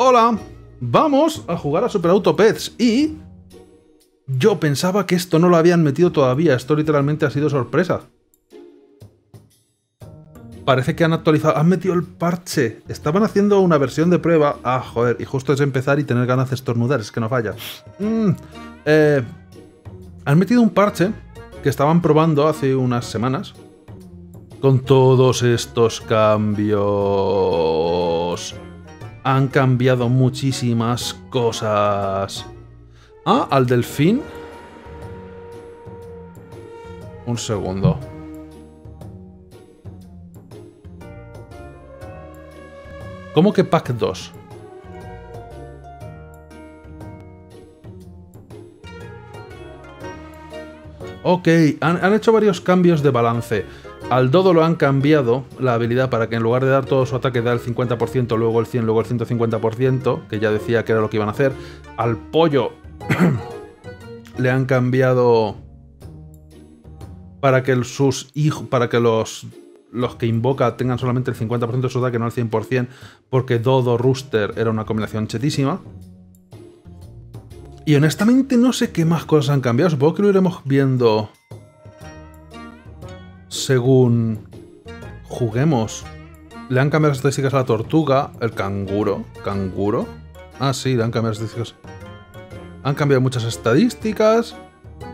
Hola, vamos a jugar a Super Auto Pets y... Yo pensaba que esto no lo habían metido todavía, esto literalmente ha sido sorpresa. Parece que han actualizado, han metido el parche. Estaban haciendo una versión de prueba. Ah, joder, y justo es empezar y tener ganas de estornudar, es que no falla. Mm, eh, han metido un parche que estaban probando hace unas semanas. Con todos estos cambios han cambiado muchísimas cosas. Ah, al delfín. Un segundo. ¿Cómo que pack 2? Ok, han, han, hecho varios cambios de balance. Al Dodo lo han cambiado la habilidad para que en lugar de dar todo su ataque da el 50%, luego el 100, luego el 150%, que ya decía que era lo que iban a hacer. Al Pollo le han cambiado para que sus hijos, para que los los que invoca tengan solamente el 50% de su ataque, no el 100%, porque Dodo Rooster era una combinación chetísima. Y honestamente no sé qué más cosas han cambiado, supongo que lo iremos viendo según juguemos. Le han cambiado las estadísticas a la tortuga, el canguro, canguro. Ah, sí, le han cambiado las estadísticas. Han cambiado muchas estadísticas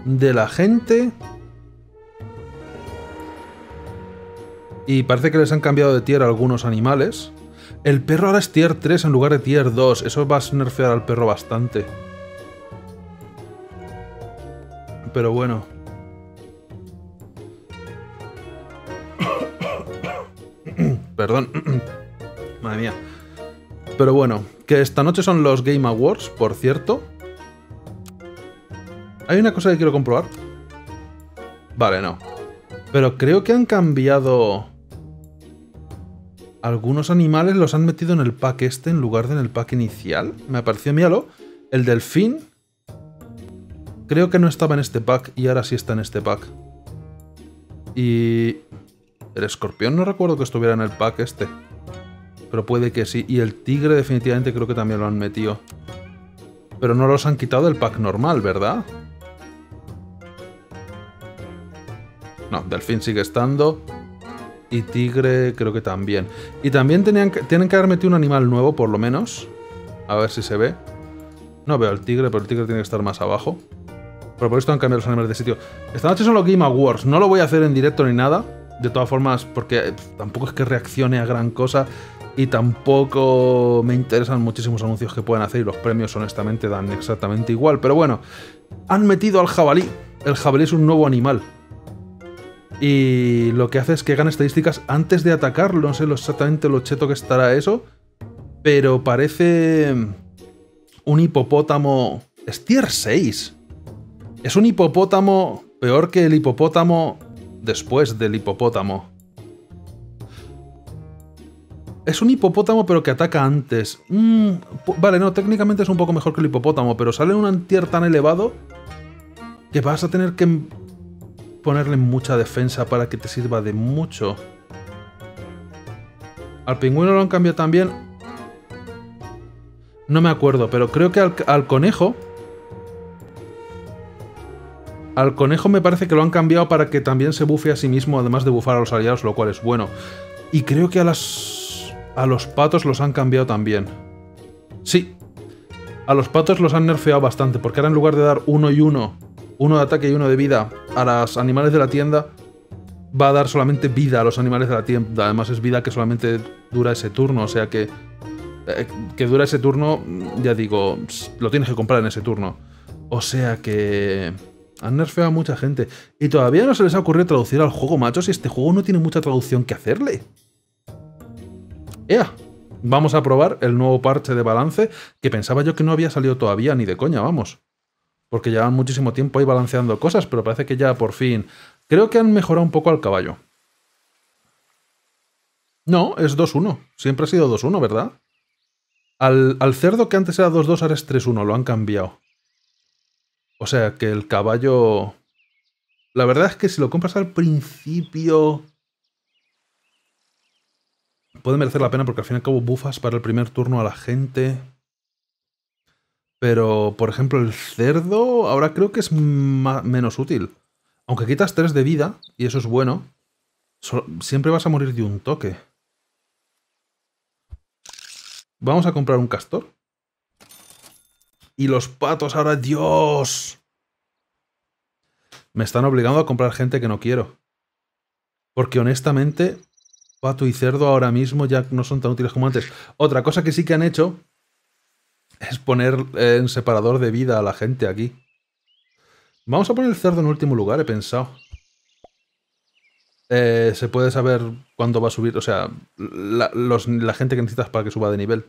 de la gente. Y parece que les han cambiado de tier a algunos animales. El perro ahora es tier 3 en lugar de tier 2. Eso va a nerfear al perro bastante. Pero bueno. Perdón. Madre mía. Pero bueno, que esta noche son los Game Awards, por cierto. Hay una cosa que quiero comprobar. Vale, no. Pero creo que han cambiado... Algunos animales los han metido en el pack este en lugar de en el pack inicial. Me apareció, mialo. el delfín. Creo que no estaba en este pack y ahora sí está en este pack. Y el escorpión no recuerdo que estuviera en el pack este. Pero puede que sí. Y el tigre definitivamente creo que también lo han metido. Pero no los han quitado del pack normal, ¿verdad? No, delfín sigue estando. Y tigre creo que también. Y también tenían tienen que haber metido un animal nuevo, por lo menos. A ver si se ve. No veo al tigre, pero el tigre tiene que estar más abajo. Pero por esto han cambiado los animales de sitio. Esta noche son los Game Awards. No lo voy a hacer en directo ni nada de todas formas, porque eh, pues, tampoco es que reaccione a gran cosa y tampoco me interesan muchísimos anuncios que puedan hacer y los premios honestamente dan exactamente igual. Pero bueno, han metido al jabalí. El jabalí es un nuevo animal. Y lo que hace es que gana estadísticas antes de atacarlo. No sé exactamente lo cheto que estará eso. Pero parece mm, un hipopótamo... Es tier 6. Es un hipopótamo peor que el hipopótamo después del hipopótamo. Es un hipopótamo pero que ataca antes. Mm, vale, no, técnicamente es un poco mejor que el hipopótamo, pero sale en un antier tan elevado que vas a tener que ponerle mucha defensa para que te sirva de mucho. Al pingüino lo han cambiado también. No me acuerdo, pero creo que al conejo al conejo me parece que lo han cambiado para que también se bufe a sí mismo, además de bufar a los aliados, lo cual es bueno. Y creo que a las. a los patos los han cambiado también. Sí. A los patos los han nerfeado bastante, porque ahora en lugar de dar uno y uno, uno de ataque y uno de vida a los animales de la tienda, va a dar solamente vida a los animales de la tienda. Además es vida que solamente dura ese turno, o sea que... Eh, que dura ese turno, ya digo, lo tienes que comprar en ese turno. O sea que... Han nerfeado a mucha gente. Y todavía no se les ha ocurrido traducir al juego, macho si este juego no tiene mucha traducción que hacerle. ¡Ea! Vamos a probar el nuevo parche de balance, que pensaba yo que no había salido todavía, ni de coña, vamos. Porque llevan muchísimo tiempo ahí balanceando cosas, pero parece que ya por fin... Creo que han mejorado un poco al caballo. No, es 2-1. Siempre ha sido 2-1, ¿verdad? Al, al, cerdo que antes era 2-2 ahora es 3-1, lo han cambiado. O sea, que el caballo... La verdad es que si lo compras al principio... Puede merecer la pena porque al fin y al cabo bufas para el primer turno a la gente. Pero, por ejemplo, el cerdo ahora creo que es menos útil. Aunque quitas 3 de vida, y eso es bueno, siempre vas a morir de un toque. Vamos a comprar un castor y los patos ahora, Dios. Me están obligando a comprar gente que no quiero. Porque honestamente, pato y cerdo ahora mismo ya no son tan útiles como antes. Otra cosa que sí que han hecho es poner en separador de vida a la gente aquí. Vamos a poner el cerdo en último lugar, he pensado. Eh, se puede saber cuándo va a subir, o sea, la gente que necesitas para que suba de nivel.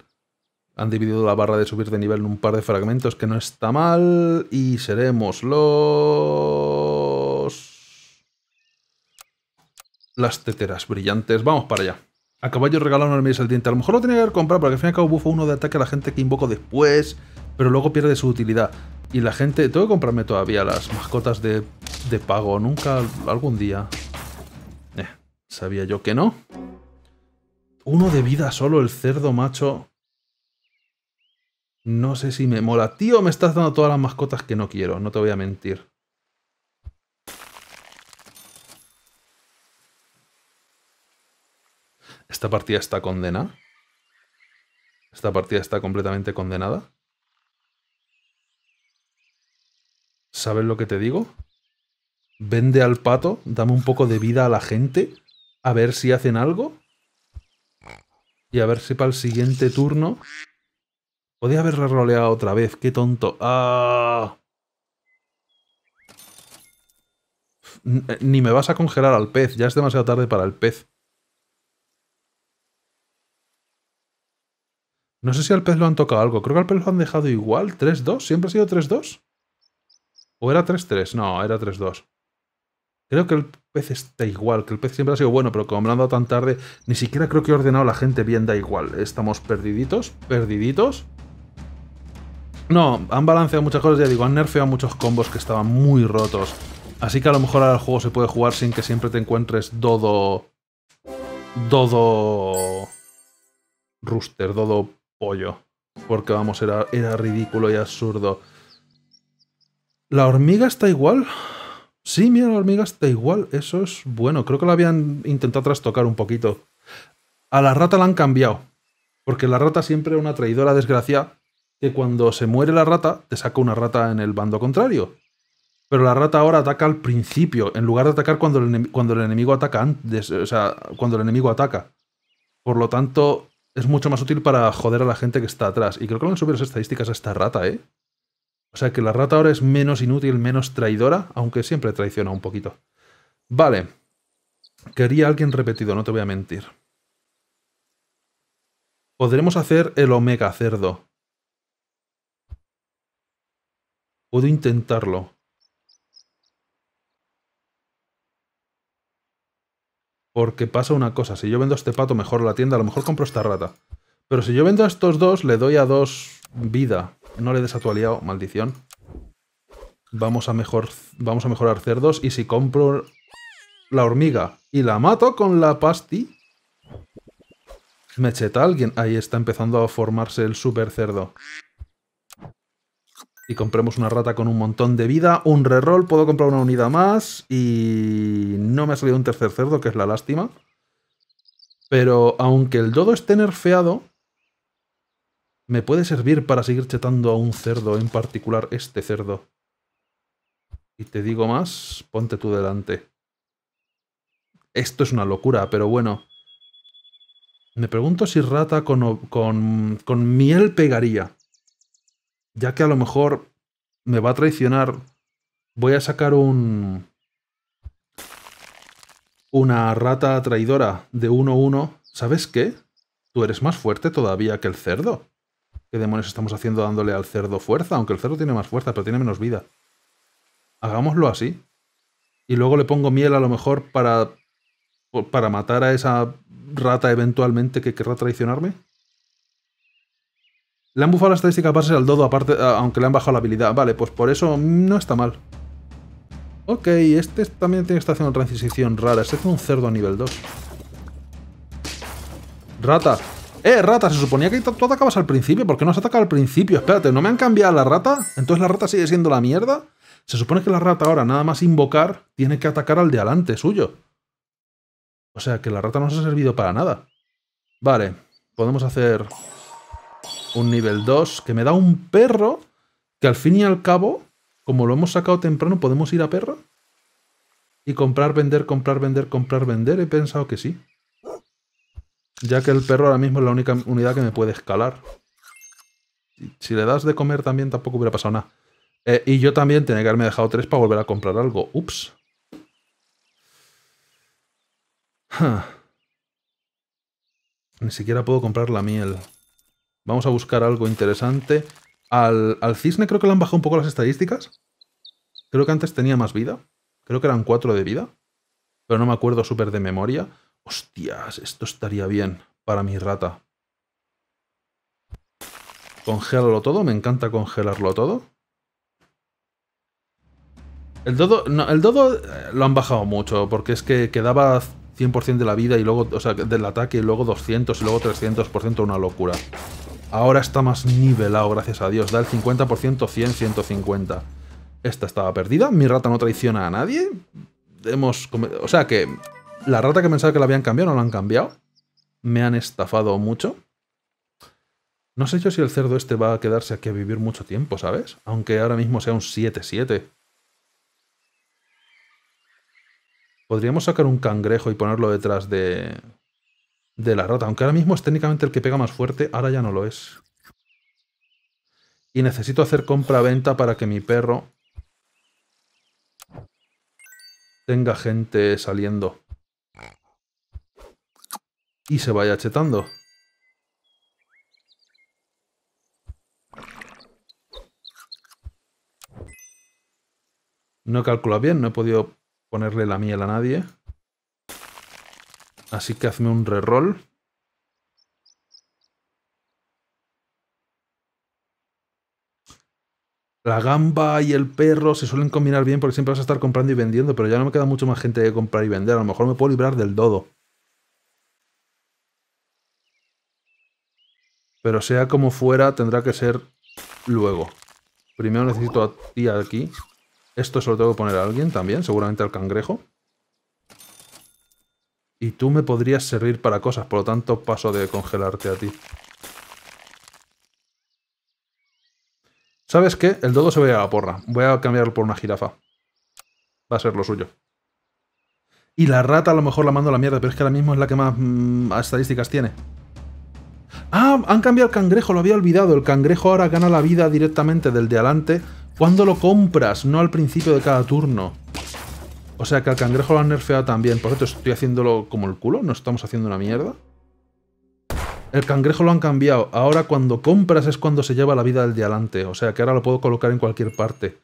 Han dividido la barra de subir de nivel en un par de fragmentos, que no está mal. Y seremos los... Las teteras brillantes. Vamos para allá. A caballo regalaron mes al diente. A lo mejor lo tenía que haber comprado, porque al fin y al cabo bufo uno de ataque a la gente que invoco después, pero luego pierde su utilidad. Y la gente... Tengo que comprarme todavía las mascotas de, de pago. Nunca, algún día. Eh, sabía yo que no. Uno de vida solo, el cerdo macho. No sé si me mola. Tío, me estás dando todas las mascotas que no quiero, no te voy a mentir. Esta partida está condenada. Esta partida está completamente condenada. ¿Sabes lo que te digo? Vende al pato, dame un poco de vida a la gente, a ver si hacen algo. Y a ver si para el siguiente turno Podía haber roleado otra vez, qué tonto. ¡Ah! Eh, ni me vas a congelar al pez, ya es demasiado tarde para el pez. No sé si al pez lo han tocado algo. Creo que al pez lo han dejado igual. ¿3-2? ¿Siempre ha sido 3-2? ¿O era 3-3? No, era 3-2. Creo que el pez está igual, que el pez siempre ha sido bueno, pero como me han dado tan tarde, ni siquiera creo que he ordenado a la gente bien, da igual. Estamos perdiditos, perdiditos. No, han balanceado muchas cosas, ya digo, han nerfeado muchos combos que estaban muy rotos. Así que a lo mejor ahora el juego se puede jugar sin que siempre te encuentres dodo... Dodo... Rooster, dodo pollo. Porque vamos, era, era ridículo y absurdo. ¿La hormiga está igual? Sí, mira, la hormiga está igual. Eso es bueno. Creo que la habían intentado trastocar un poquito. A la rata la han cambiado. Porque la rata siempre es una traidora desgracia que cuando se muere la rata, te saca una rata en el bando contrario. Pero la rata ahora ataca al principio, en lugar de atacar cuando el, cuando el enemigo ataca o sea, cuando el enemigo ataca. Por lo tanto, es mucho más útil para joder a la gente que está atrás. Y creo que lo han subido las estadísticas a esta rata, ¿eh? O sea que la rata ahora es menos inútil, menos traidora, aunque siempre traiciona un poquito. Vale. Quería alguien repetido, no te voy a mentir. Podremos hacer el omega cerdo. Puedo intentarlo. Porque pasa una cosa, si yo vendo a este pato, mejor la tienda, a lo mejor compro esta rata. Pero si yo vendo a estos dos, le doy a dos vida. No le des a tu aliado, maldición. Vamos a, mejor, vamos a mejorar cerdos. Y si compro la hormiga y la mato con la pasti... Me cheta alguien. Ahí está empezando a formarse el super cerdo. Y compremos una rata con un montón de vida, un reroll, puedo comprar una unidad más y no me ha salido un tercer cerdo, que es la lástima. Pero aunque el dodo esté nerfeado, me puede servir para seguir chetando a un cerdo, en particular este cerdo. Y te digo más, ponte tú delante. Esto es una locura, pero bueno. Me pregunto si rata con, con, con miel pegaría ya que a lo mejor me va a traicionar, voy a sacar un... Una rata traidora de 1-1. ¿Sabes qué? Tú eres más fuerte todavía que el cerdo. ¿Qué demonios estamos haciendo dándole al cerdo fuerza? Aunque el cerdo tiene más fuerza, pero tiene menos vida. Hagámoslo así. Y luego le pongo miel a lo mejor para... Para matar a esa rata eventualmente que querrá traicionarme. Le han bufado las estadísticas bases al dodo, aparte, aunque le han bajado la habilidad. Vale, pues por eso no está mal. Ok, este también tiene que estar haciendo transición rara. Este es un cerdo a nivel 2. Rata. ¡Eh, rata! Se suponía que tú atacabas al principio. ¿Por qué no has atacado al principio? Espérate, ¿no me han cambiado la rata? ¿Entonces la rata sigue siendo la mierda? Se supone que la rata ahora, nada más invocar, tiene que atacar al de adelante suyo. O sea, que la rata no se ha servido para nada. Vale, podemos hacer un nivel 2, que me da un perro, que al fin y al cabo, como lo hemos sacado temprano, podemos ir a perro. Y comprar, vender, comprar, vender, comprar, vender. He pensado que sí. Ya que el perro ahora mismo es la única unidad que me puede escalar. Si le das de comer también tampoco hubiera pasado nada. Eh, y yo también tenía que haberme dejado 3 para volver a comprar algo. Ups. Ni siquiera puedo comprar la miel. Vamos a buscar algo interesante. Al, cisne creo que le han bajado un poco las estadísticas. Creo que antes tenía más vida. Creo que eran 4 de vida. Pero no me acuerdo súper de memoria. Hostias, esto estaría bien para mi rata. ¿Congelarlo todo, me encanta congelarlo todo. El dodo, el dodo eh, lo han bajado mucho, porque es que quedaba 100% de la vida y luego, o sea, del ataque y luego 200 y luego 300%, una locura. Ahora está más nivelado, gracias a Dios. Da el 50%, 100, 150. Esta estaba perdida. Mi rata no traiciona a nadie. Hemos... O sea que... La rata que pensaba que la habían cambiado, no la han cambiado. Me han estafado mucho. No sé yo si el cerdo este va a quedarse aquí a vivir mucho tiempo, ¿sabes? Aunque ahora mismo sea un 7-7. Podríamos sacar un cangrejo y ponerlo detrás de de la rota Aunque ahora mismo es técnicamente el que pega más fuerte, ahora ya no lo es. Y necesito hacer compra-venta para que mi perro tenga gente saliendo. Y se vaya chetando. No he calculado bien, no he podido ponerle la miel a nadie. Así que hazme un reroll. La gamba y el perro se suelen combinar bien porque siempre vas a estar comprando y vendiendo, pero ya no me queda mucho más gente que comprar y vender. A lo mejor me puedo librar del dodo. Pero sea como fuera, tendrá que ser luego. Primero necesito a ti aquí. Esto se lo tengo que poner a alguien también, seguramente al cangrejo. Y tú me podrías servir para cosas, por lo tanto paso de congelarte a ti. ¿Sabes qué? El dodo se ve a, la porra. Voy a cambiarlo por una jirafa. Va a ser lo suyo. Y la rata a lo mejor la mando a la mierda, pero es que ahora mismo es la que más mm, estadísticas tiene. Ah, han cambiado el cangrejo, lo había olvidado. El cangrejo ahora gana la vida directamente del de adelante cuando lo compras, no al principio de cada turno. O sea que al cangrejo lo han nerfeado también. Por cierto, estoy haciéndolo como el culo, no estamos haciendo una mierda. El cangrejo lo han cambiado. Ahora cuando compras es cuando se lleva la vida del de adelante. O sea que ahora lo puedo colocar en cualquier parte.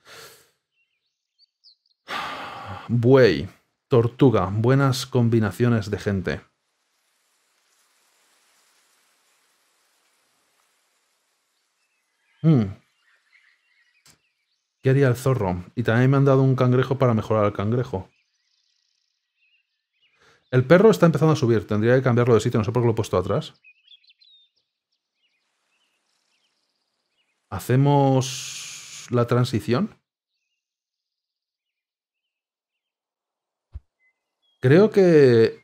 Buey. Tortuga. Buenas combinaciones de gente. Mmm. ¿Qué haría el zorro? Y también me han dado un cangrejo para mejorar el cangrejo. El perro está empezando a subir. Tendría que cambiarlo de sitio. No sé por qué lo he puesto atrás. ¿Hacemos la transición? Creo que...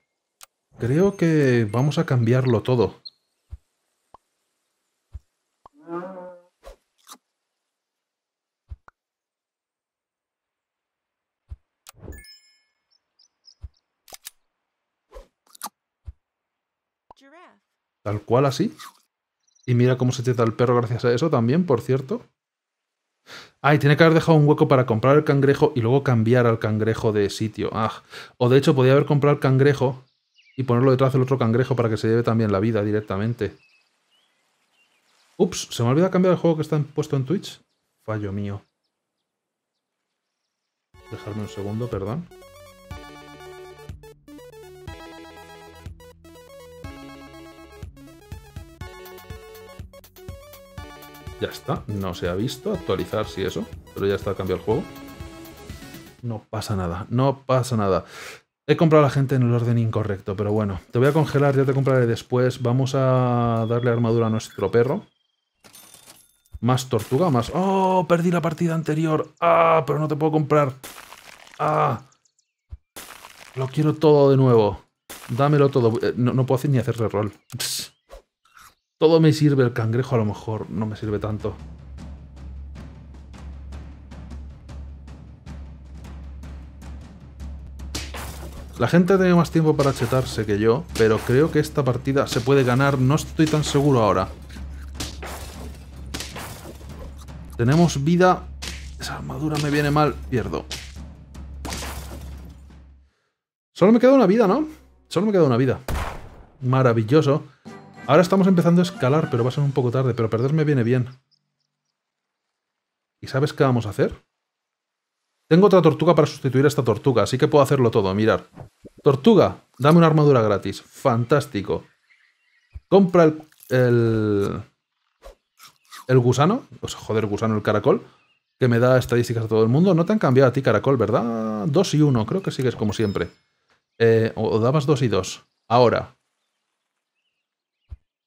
Creo que vamos a cambiarlo todo. Tal cual así. Y mira cómo se trata el perro gracias a eso también, por cierto. Ah, y tiene que haber dejado un hueco para comprar el cangrejo y luego cambiar al cangrejo de sitio. Ah, o de hecho podía haber comprado el cangrejo y ponerlo detrás del otro cangrejo para que se lleve también la vida directamente. Ups, se me olvida cambiar el juego que está puesto en Twitch. Fallo mío. Dejarme un segundo, perdón. Ya está, no se ha visto actualizar, sí, eso, pero ya está cambió el juego. No pasa nada, no pasa nada. He comprado a la gente en el orden incorrecto, pero bueno. Te voy a congelar, ya te compraré después. Vamos a darle armadura a nuestro perro. Más tortuga, más... ¡Oh! Perdí la partida anterior. ¡Ah! Pero no te puedo comprar. ¡Ah! Lo quiero todo de nuevo. Dámelo todo. Eh, no, puedo hacer ni hacer re-roll. Todo me sirve, el cangrejo a lo mejor no me sirve tanto. La gente ha tenido más tiempo para chetarse que yo, pero creo que esta partida se puede ganar, no estoy tan seguro ahora. Tenemos vida... Esa armadura me viene mal, pierdo. Solo me queda una vida, ¿no? Solo me queda una vida. Maravilloso. Ahora estamos empezando a escalar, pero va a ser un poco tarde. Pero perderme viene bien. ¿Y sabes qué vamos a hacer? Tengo otra tortuga para sustituir a esta tortuga, así que puedo hacerlo todo, mirar. Tortuga, dame una armadura gratis. Fantástico. Compra el... El, gusano. O sea, joder, gusano, el caracol. Que me da estadísticas a todo el mundo. No te han cambiado a ti, caracol, ¿verdad? Dos y uno, creo que sigues como siempre. Eh, o dabas dos y dos. Ahora,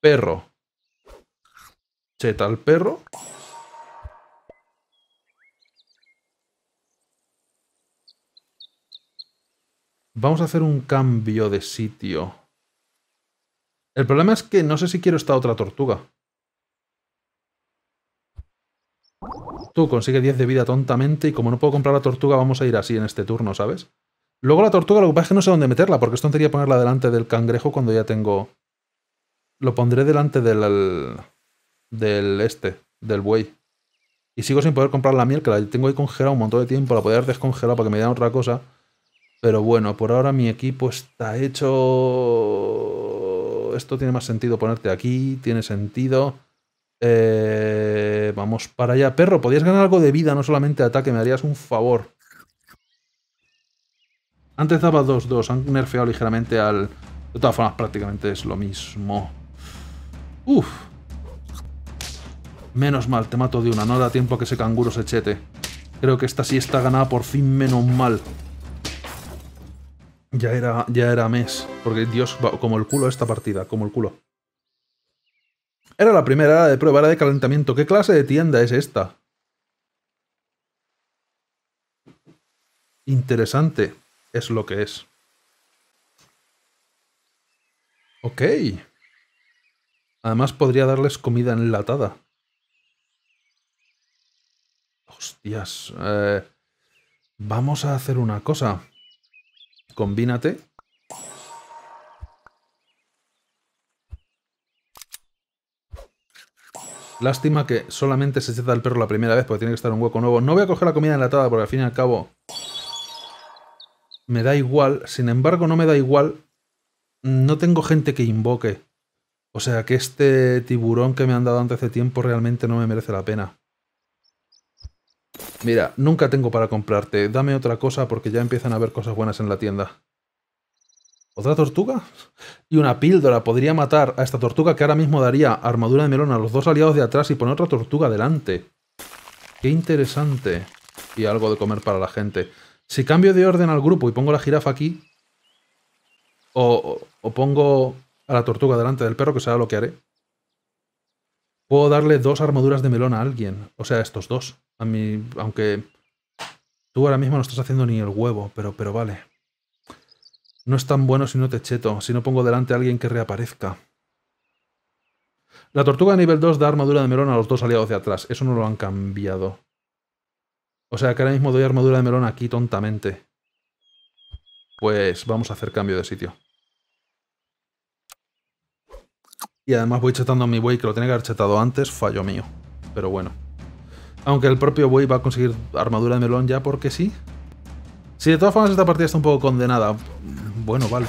Perro. Cheta al perro. Vamos a hacer un cambio de sitio. El problema es que no sé si quiero esta otra tortuga. Tú consigue 10 de vida tontamente y como no puedo comprar la tortuga vamos a ir así en este turno, ¿sabes? Luego la tortuga lo que pasa es que no sé dónde meterla porque es tontería ponerla delante del cangrejo cuando ya tengo lo pondré delante del, del este, del buey. Y sigo sin poder comprar la miel, que la tengo ahí congelada un montón de tiempo, la poder descongelar para que me den otra cosa. Pero bueno, por ahora mi equipo está hecho... Esto tiene más sentido ponerte aquí, tiene sentido. Eh, vamos para allá. Perro, podías ganar algo de vida, no solamente ataque, me harías un favor. Antes daba 2-2, han nerfeado ligeramente al... De todas formas, prácticamente es lo mismo. Uf. Menos mal, te mato de una. No da tiempo a que ese canguro se chete. Creo que esta sí está ganada por fin, menos mal. Ya era, ya era mes. Porque Dios, como el culo esta partida, como el culo. Era la primera, era de prueba, era de calentamiento. ¿Qué clase de tienda es esta? Interesante es lo que es. Ok. Además podría darles comida enlatada. Hostias. Eh, vamos a hacer una cosa. Combínate. Lástima que solamente se zeta el perro la primera vez porque tiene que estar un hueco nuevo. No voy a coger la comida enlatada porque al fin y al cabo me da igual. Sin embargo, no me da igual. No tengo gente que invoque. O sea que este tiburón que me han dado antes de tiempo realmente no me merece la pena. Mira, nunca tengo para comprarte. Dame otra cosa porque ya empiezan a haber cosas buenas en la tienda. ¿Otra tortuga? Y una píldora podría matar a esta tortuga que ahora mismo daría armadura de melón a los dos aliados de atrás y poner otra tortuga delante. ¡Qué interesante! Y algo de comer para la gente. Si cambio de orden al grupo y pongo la jirafa aquí... o, o, o pongo a la tortuga delante del perro, que será lo que haré. Puedo darle dos armaduras de melón a alguien. O sea, estos dos. A mí, aunque tú ahora mismo no estás haciendo ni el huevo, pero, pero vale. No es tan bueno si no te cheto, si no pongo delante a alguien que reaparezca. La tortuga de nivel 2 da armadura de melón a los dos aliados de atrás. Eso no lo han cambiado. O sea que ahora mismo doy armadura de melón aquí tontamente. Pues vamos a hacer cambio de sitio. Y además voy chetando a mi buey, que lo tenía que haber chetado antes, fallo mío. Pero bueno. Aunque el propio buey va a conseguir armadura de melón ya porque sí. Si de todas formas esta partida está un poco condenada. Bueno, vale.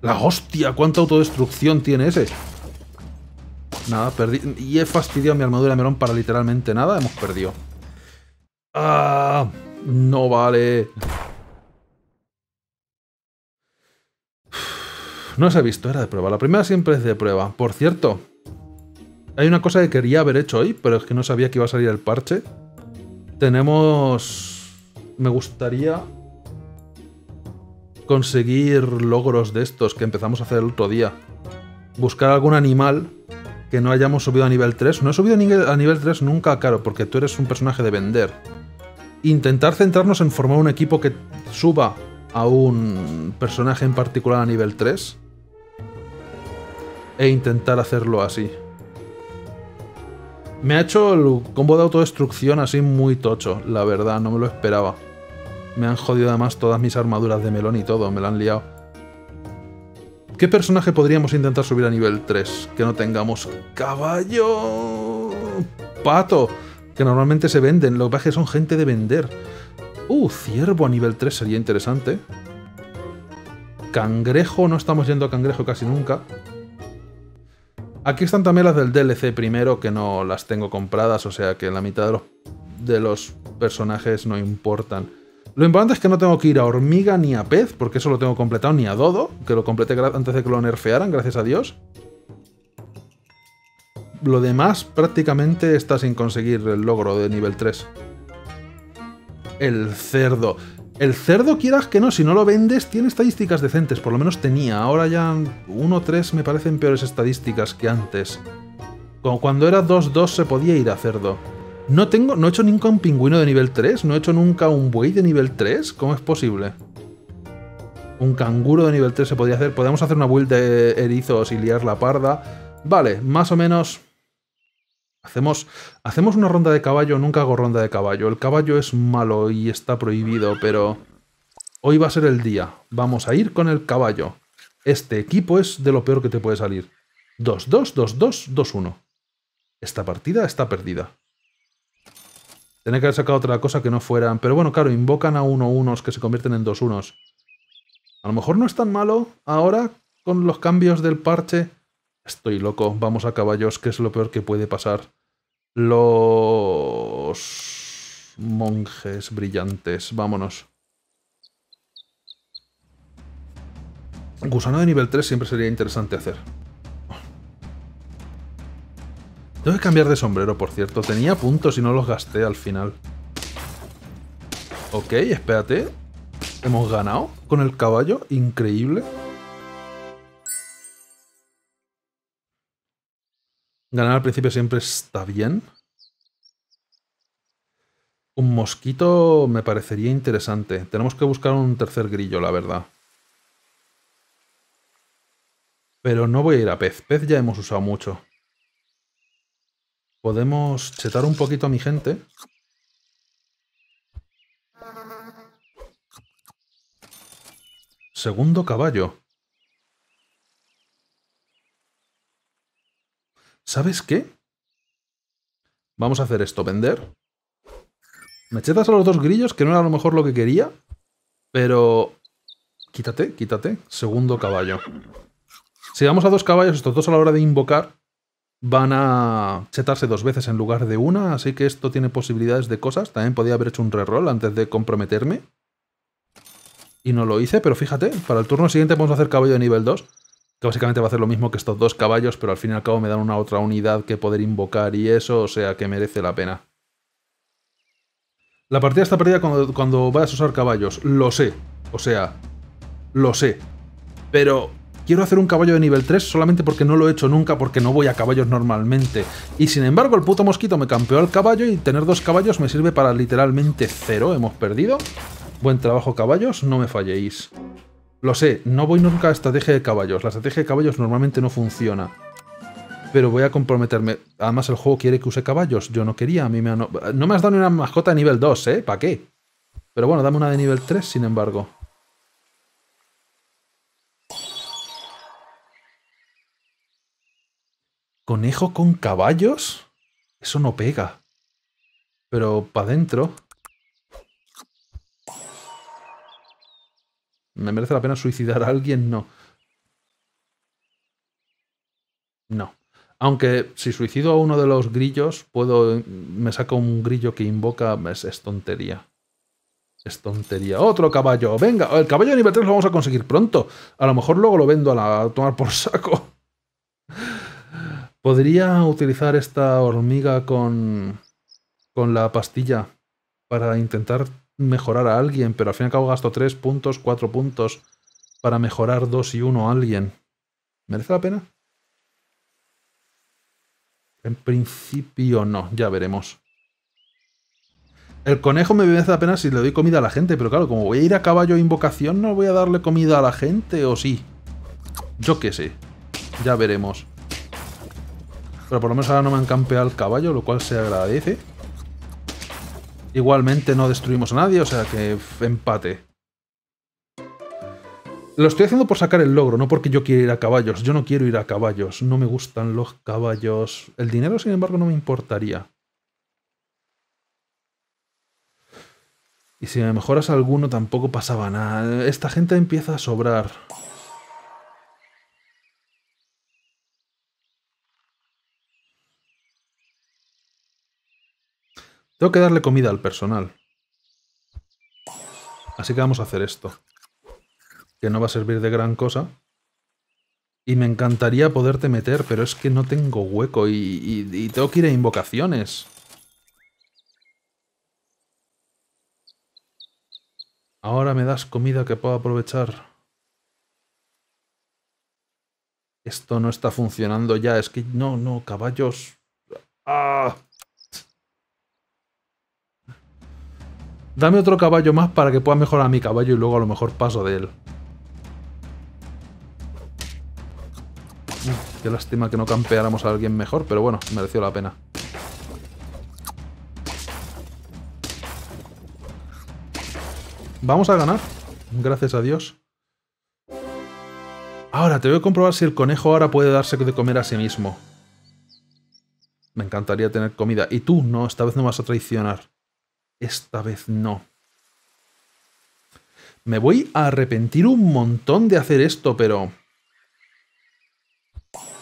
La hostia, cuánta autodestrucción tiene ese. Nada, perdí. Y he fastidiado mi armadura de melón para literalmente nada. Hemos perdido. Ah, no vale. No se ha visto, era de prueba. La primera siempre es de prueba. Por cierto, hay una cosa que quería haber hecho hoy, pero es que no sabía que iba a salir el parche. Tenemos... Me gustaría conseguir logros de estos que empezamos a hacer el otro día. Buscar algún animal que no hayamos subido a nivel 3. No he subido a nivel, 3 nunca, claro, porque tú eres un personaje de vender. Intentar centrarnos en formar un equipo que suba a un personaje en particular a nivel 3 e intentar hacerlo así. Me ha hecho el combo de autodestrucción así muy tocho, la verdad, no me lo esperaba. Me han jodido además todas mis armaduras de melón y todo, me la han liado. ¿Qué personaje podríamos intentar subir a nivel 3? Que no tengamos caballo... Pato, que normalmente se venden, lo que pasa es que son gente de vender. Uh, ciervo a nivel 3 sería interesante. Cangrejo, no estamos yendo a cangrejo casi nunca. Aquí están también las del DLC primero, que no las tengo compradas, o sea que la mitad de los, personajes no importan. Lo importante es que no tengo que ir a Hormiga ni a Pez, porque eso lo tengo completado, ni a Dodo, que lo completé antes de que lo nerfearan, gracias a Dios. Lo demás prácticamente está sin conseguir el logro de nivel 3. El cerdo. El cerdo, quieras que no, si no lo vendes, tiene estadísticas decentes, por lo menos tenía. Ahora ya 1-3 me parecen peores estadísticas que antes. cuando era 2-2 se podía ir a cerdo. No tengo, no he hecho nunca un pingüino de nivel 3, no he hecho nunca un buey de nivel 3, ¿cómo es posible? Un canguro de nivel 3 se podía hacer, podemos hacer una build de erizos y liar la parda. Vale, más o menos Hacemos, hacemos una ronda de caballo, nunca hago ronda de caballo. El caballo es malo y está prohibido, pero hoy va a ser el día. Vamos a ir con el caballo. Este equipo es de lo peor que te puede salir. 2-2, 2-2, 2-1. Esta partida está perdida. Tenía que haber sacado otra cosa que no fueran... Pero bueno, claro, invocan a 1 1 que se convierten en 2 1 A lo mejor no es tan malo ahora con los cambios del parche... Estoy loco, vamos a caballos, que es lo peor que puede pasar. Los monjes brillantes, vámonos. Gusano de nivel 3 siempre sería interesante hacer. Tengo que cambiar de sombrero, por cierto. Tenía puntos y no los gasté al final. Ok, espérate. Hemos ganado con el caballo. Increíble. Ganar al principio siempre está bien. Un mosquito me parecería interesante. Tenemos que buscar un tercer grillo, la verdad. Pero no voy a ir a pez. Pez ya hemos usado mucho. Podemos chetar un poquito a mi gente. Segundo caballo. ¿Sabes qué? Vamos a hacer esto, vender. Me chetas a los dos grillos, que no era a lo mejor lo que quería, pero... Quítate, quítate. Segundo caballo. Si vamos a dos caballos, estos dos a la hora de invocar van a chetarse dos veces en lugar de una, así que esto tiene posibilidades de cosas. También podía haber hecho un reroll antes de comprometerme. Y no lo hice, pero fíjate, para el turno siguiente vamos a hacer caballo de nivel 2 que básicamente va a hacer lo mismo que estos dos caballos, pero al fin y al cabo me dan una otra unidad que poder invocar y eso, o sea que merece la pena. La partida está perdida cuando, cuando vayas a usar caballos, lo sé, o sea, lo sé. Pero quiero hacer un caballo de nivel 3 solamente porque no lo he hecho nunca, porque no voy a caballos normalmente. Y sin embargo, el puto mosquito me campeó al caballo y tener dos caballos me sirve para literalmente cero. Hemos perdido. Buen trabajo, caballos, no me falléis. Lo sé, no voy nunca a estrategia de caballos. La estrategia de caballos normalmente no funciona. Pero voy a comprometerme. Además, el juego quiere que use caballos. Yo no quería, a mí me No me has dado ni una mascota de nivel 2, ¿eh? ¿Para qué? Pero bueno, dame una de nivel 3, sin embargo. ¿Conejo con caballos? Eso no pega. Pero para adentro... ¿Me merece la pena suicidar a alguien? No. No. Aunque si suicido a uno de los grillos, puedo. Me saco un grillo que invoca. Es, tontería. Es tontería. ¡Otro caballo! ¡Venga! El caballo de nivel 3 lo vamos a conseguir pronto. A lo mejor luego lo vendo a, la, tomar por saco. Podría utilizar esta hormiga con. con la pastilla. Para intentar mejorar a alguien, pero al fin y al cabo gasto 3 puntos, 4 puntos para mejorar 2 y 1 a alguien. ¿Merece la pena? En principio no, ya veremos. El conejo me merece la pena si le doy comida a la gente, pero claro, como voy a ir a caballo invocación, no voy a darle comida a la gente, ¿o sí? Yo qué sé. Ya veremos. Pero por lo menos ahora no me han campeado el caballo, lo cual se agradece. Igualmente no destruimos a nadie, o sea que empate. Lo estoy haciendo por sacar el logro, no porque yo quiera ir a caballos. Yo no quiero ir a caballos, no me gustan los caballos. El dinero, sin embargo, no me importaría. Y si me mejoras alguno tampoco pasaba nada. Esta gente empieza a sobrar. Tengo que darle comida al personal. Así que vamos a hacer esto. Que no va a servir de gran cosa. Y me encantaría poderte meter, pero es que no tengo hueco y, y, tengo que ir a invocaciones. Ahora me das comida que puedo aprovechar. Esto no está funcionando ya. Es que no, no, caballos. ¡Ah! Dame otro caballo más para que pueda mejorar a mi caballo y luego a lo mejor paso de él. Mm, qué lástima que no campeáramos a alguien mejor, pero bueno, mereció la pena. Vamos a ganar, gracias a Dios. Ahora, te voy a comprobar si el conejo ahora puede darse de comer a sí mismo. Me encantaría tener comida. Y tú, no, esta vez no vas a traicionar esta vez no. Me voy a arrepentir un montón de hacer esto, pero...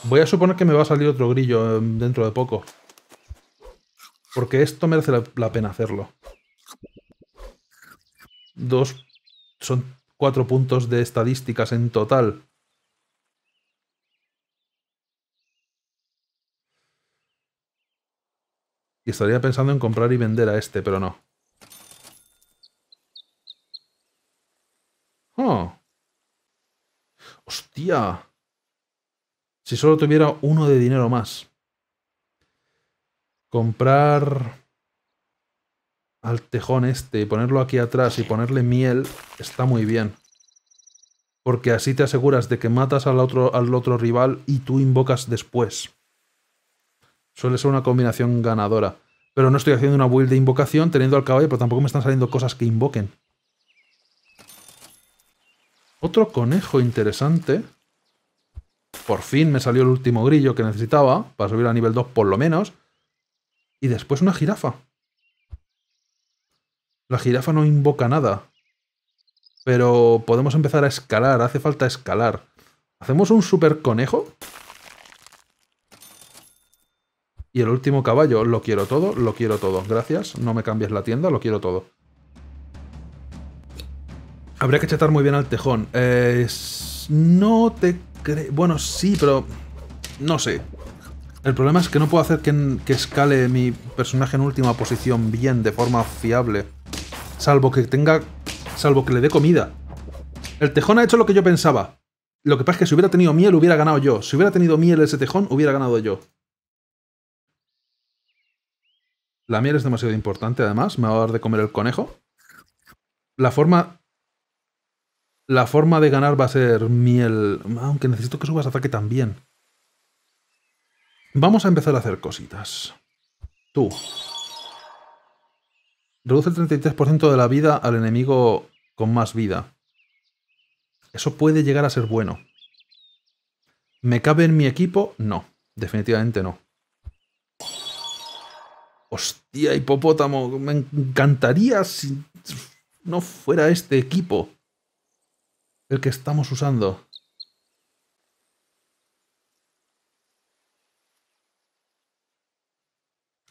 Voy a suponer que me va a salir otro grillo em, dentro de poco. Porque esto merece la, pena hacerlo. Dos... Son cuatro puntos de estadísticas en total. Y estaría pensando en comprar y vender a este, pero no. Hostia. Si solo tuviera uno de dinero más. Comprar al tejón este y ponerlo aquí atrás y ponerle miel está muy bien. Porque así te aseguras de que matas al otro, al otro rival y tú invocas después. Suele ser una combinación ganadora. Pero no estoy haciendo una build de invocación teniendo al caballo, pero tampoco me están saliendo cosas que invoquen. Otro conejo interesante. Por fin me salió el último grillo que necesitaba para subir a nivel 2 por lo menos. Y después una jirafa. La jirafa no invoca nada. Pero podemos empezar a escalar, hace falta escalar. ¿Hacemos un super conejo? Y el último caballo, lo quiero todo, lo quiero todo. Gracias, no me cambies la tienda, lo quiero todo. Habría que chatar muy bien al tejón. Eh, no te creo... Bueno, sí, pero... No sé. El problema es que no puedo hacer que, que, escale mi personaje en última posición bien, de forma fiable. Salvo que tenga... Salvo que le dé comida. El tejón ha hecho lo que yo pensaba. Lo que pasa es que si hubiera tenido miel, hubiera ganado yo. Si hubiera tenido miel ese tejón, hubiera ganado yo. La miel es demasiado importante, además. Me va a dar de comer el conejo. La forma la forma de ganar va a ser miel. Aunque necesito que subas ataque también. Vamos a empezar a hacer cositas. Tú. Reduce el 33% de la vida al enemigo con más vida. Eso puede llegar a ser bueno. ¿Me cabe en mi equipo? No. Definitivamente no. Hostia, hipopótamo. Me encantaría si no fuera este equipo el que estamos usando.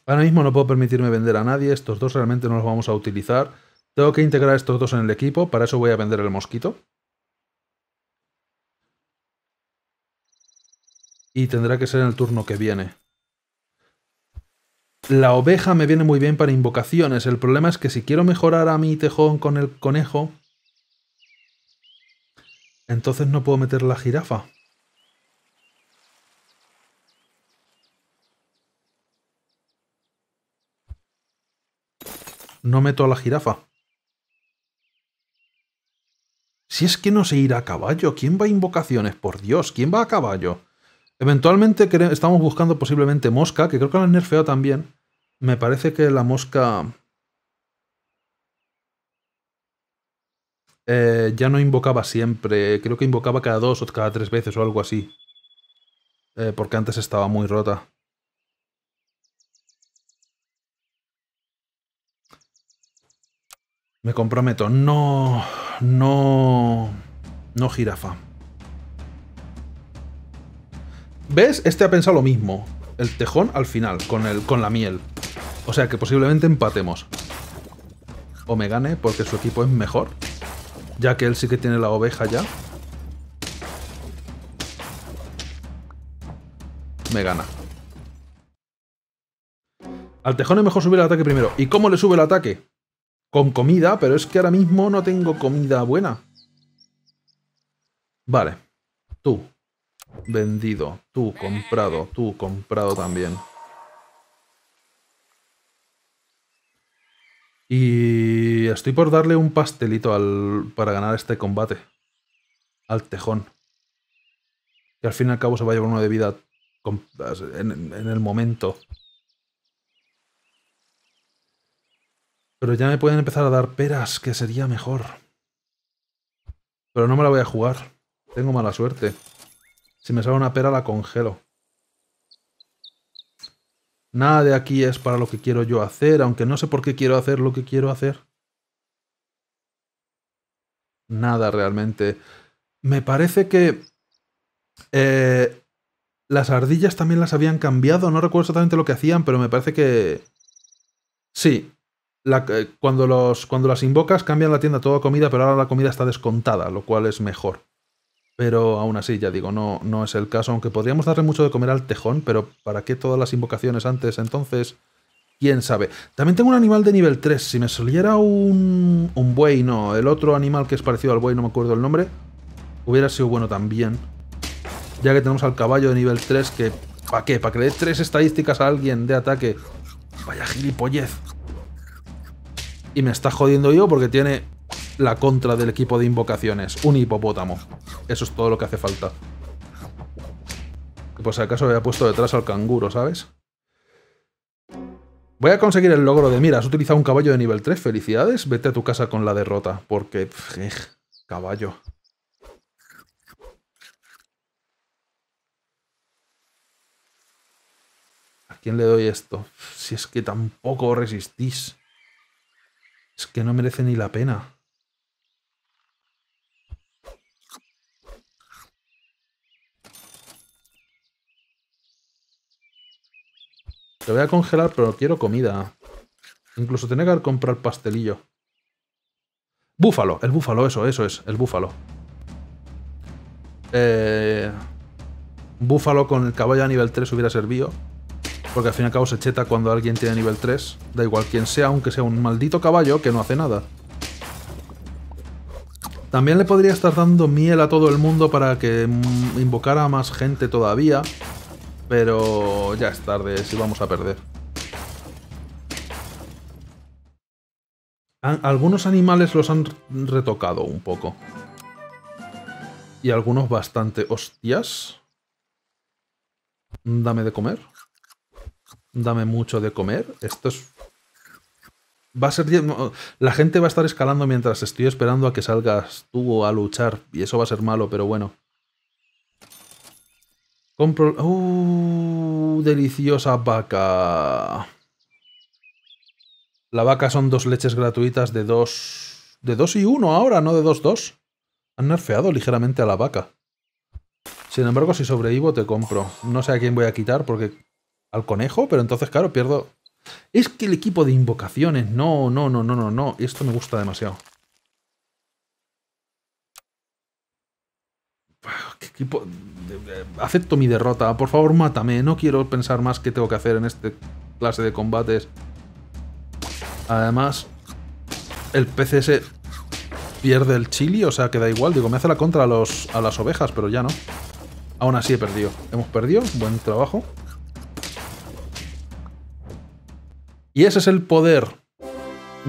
Ahora mismo no puedo permitirme vender a nadie, estos dos realmente no los vamos a utilizar. Tengo que integrar estos dos en el equipo, para eso voy a vender el mosquito. Y tendrá que ser en el turno que viene. La oveja me viene muy bien para invocaciones, el problema es que si quiero mejorar a mi tejón con el conejo, entonces no puedo meter la jirafa. No meto a la jirafa. Si es que no se irá a caballo, ¿quién va a invocaciones? Por Dios, ¿quién va a caballo? Eventualmente estamos buscando posiblemente mosca, que creo que la nerfeo también. Me parece que la mosca Eh, ya no invocaba siempre, creo que invocaba cada dos o cada tres veces o algo así. Eh, porque antes estaba muy rota. Me comprometo, no... No... No jirafa. ¿Ves? Este ha pensado lo mismo. El tejón al final, con, el, con la miel. O sea que posiblemente empatemos. O me gane porque su equipo es mejor. Ya que él sí que tiene la oveja ya. Me gana. Al tejón es mejor subir el ataque primero. ¿Y cómo le sube el ataque? Con comida, pero es que ahora mismo no tengo comida buena. Vale. Tú. Vendido. Tú comprado. Tú comprado también. Y estoy por darle un pastelito al, para ganar este combate. Al tejón. Que al fin y al cabo se va a llevar uno de vida en el momento. Pero ya me pueden empezar a dar peras, que sería mejor. Pero no me la voy a jugar. Tengo mala suerte. Si me sale una pera la congelo. Nada de aquí es para lo que quiero yo hacer, aunque no sé por qué quiero hacer lo que quiero hacer. Nada realmente. Me parece que eh, las ardillas también las habían cambiado. No recuerdo exactamente lo que hacían, pero me parece que... Sí. Eh, cuando, cuando las invocas cambian la tienda toda comida, pero ahora la comida está descontada, lo cual es mejor pero aún así, ya digo, no, no es el caso, aunque podríamos darle mucho de comer al tejón, pero ¿para qué todas las invocaciones antes entonces? quién sabe. También tengo un animal de nivel 3. Si me soliera un, un buey, no. El otro animal que es parecido al buey, no me acuerdo el nombre, hubiera sido bueno también. Ya que tenemos al caballo de nivel 3 que... ¿Para qué? ¿Para que le dé tres estadísticas a alguien de ataque? Vaya gilipollez. Y me está jodiendo yo porque tiene la contra del equipo de invocaciones. Un hipopótamo. Eso es todo lo que hace falta. Pues si acaso había puesto detrás al canguro, ¿sabes? Voy a conseguir el logro de, mira, has utilizado un caballo de nivel 3, felicidades, vete a tu casa con la derrota, porque... Eh, caballo. ¿A quién le doy esto? Si es que tampoco resistís. Es que no merece ni la pena. voy a congelar, pero quiero comida. Incluso tenía que comprar pastelillo. Búfalo, el búfalo, eso, eso es, el búfalo. Eh, búfalo con el caballo a nivel 3 hubiera servido. Porque al fin y al cabo se cheta cuando alguien tiene nivel 3. Da igual quién sea, aunque sea un maldito caballo que no hace nada. También le podría estar dando miel a todo el mundo para que mm, invocara a más gente todavía. Pero ya es tarde, si vamos a perder. Algunos animales los han retocado un poco. Y algunos bastante hostias. Dame de comer. Dame mucho de comer. Esto es... Va a ser... La gente va a estar escalando mientras estoy esperando a que salgas tú a luchar. Y eso va a ser malo, pero bueno. Compro... ¡Uh! Deliciosa vaca. La vaca son dos leches gratuitas de dos... De dos y uno ahora, no de dos dos. Han nerfeado ligeramente a la vaca. Sin embargo, si sobrevivo te compro. No sé a quién voy a quitar porque... Al conejo, pero entonces, claro, pierdo... Es que el equipo de invocaciones... No, no, no, no, no, no. Esto me gusta demasiado. acepto mi derrota, por favor mátame, no quiero pensar más que tengo que hacer en este clase de combates. Además, el PCS pierde el chili, o sea, que da igual. Digo, me hace la contra a, los, a las ovejas, pero ya no. Aún así he perdido. Hemos perdido, buen trabajo. Y ese es el poder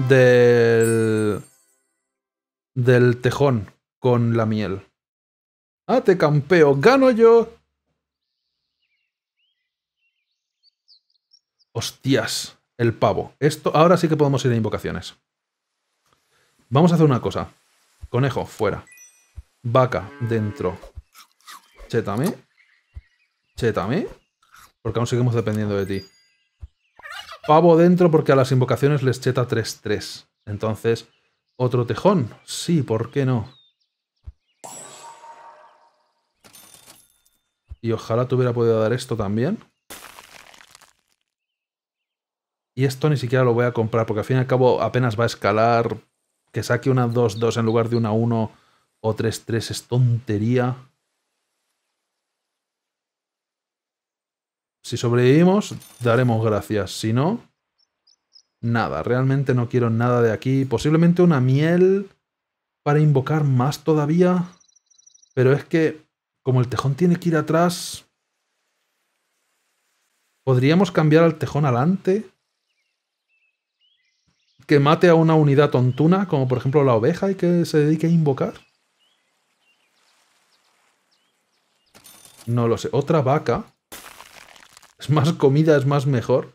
del, del tejón con la miel. Ah, campeo, gano yo. Hostias, el pavo. Esto, ahora sí que podemos ir a invocaciones. Vamos a hacer una cosa. Conejo, fuera. Vaca, dentro. Chétame. Chétame. Porque aún seguimos dependiendo de ti. Pavo dentro porque a las invocaciones les cheta 3-3. Entonces, otro tejón. Sí, ¿por qué no? Y ojalá te hubiera podido dar esto también. Y esto ni siquiera lo voy a comprar, porque al fin y al cabo apenas va a escalar. Que saque una 2-2 en lugar de una 1 o 3-3 es tontería. Si sobrevivimos, daremos gracias. Si no, nada. Realmente no quiero nada de aquí. Posiblemente una miel para invocar más todavía. Pero es que como el tejón tiene que ir atrás, podríamos cambiar al tejón adelante. Que mate a una unidad tontuna, como por ejemplo la oveja, y que se dedique a invocar. No lo sé. Otra vaca. Es más comida, es más mejor.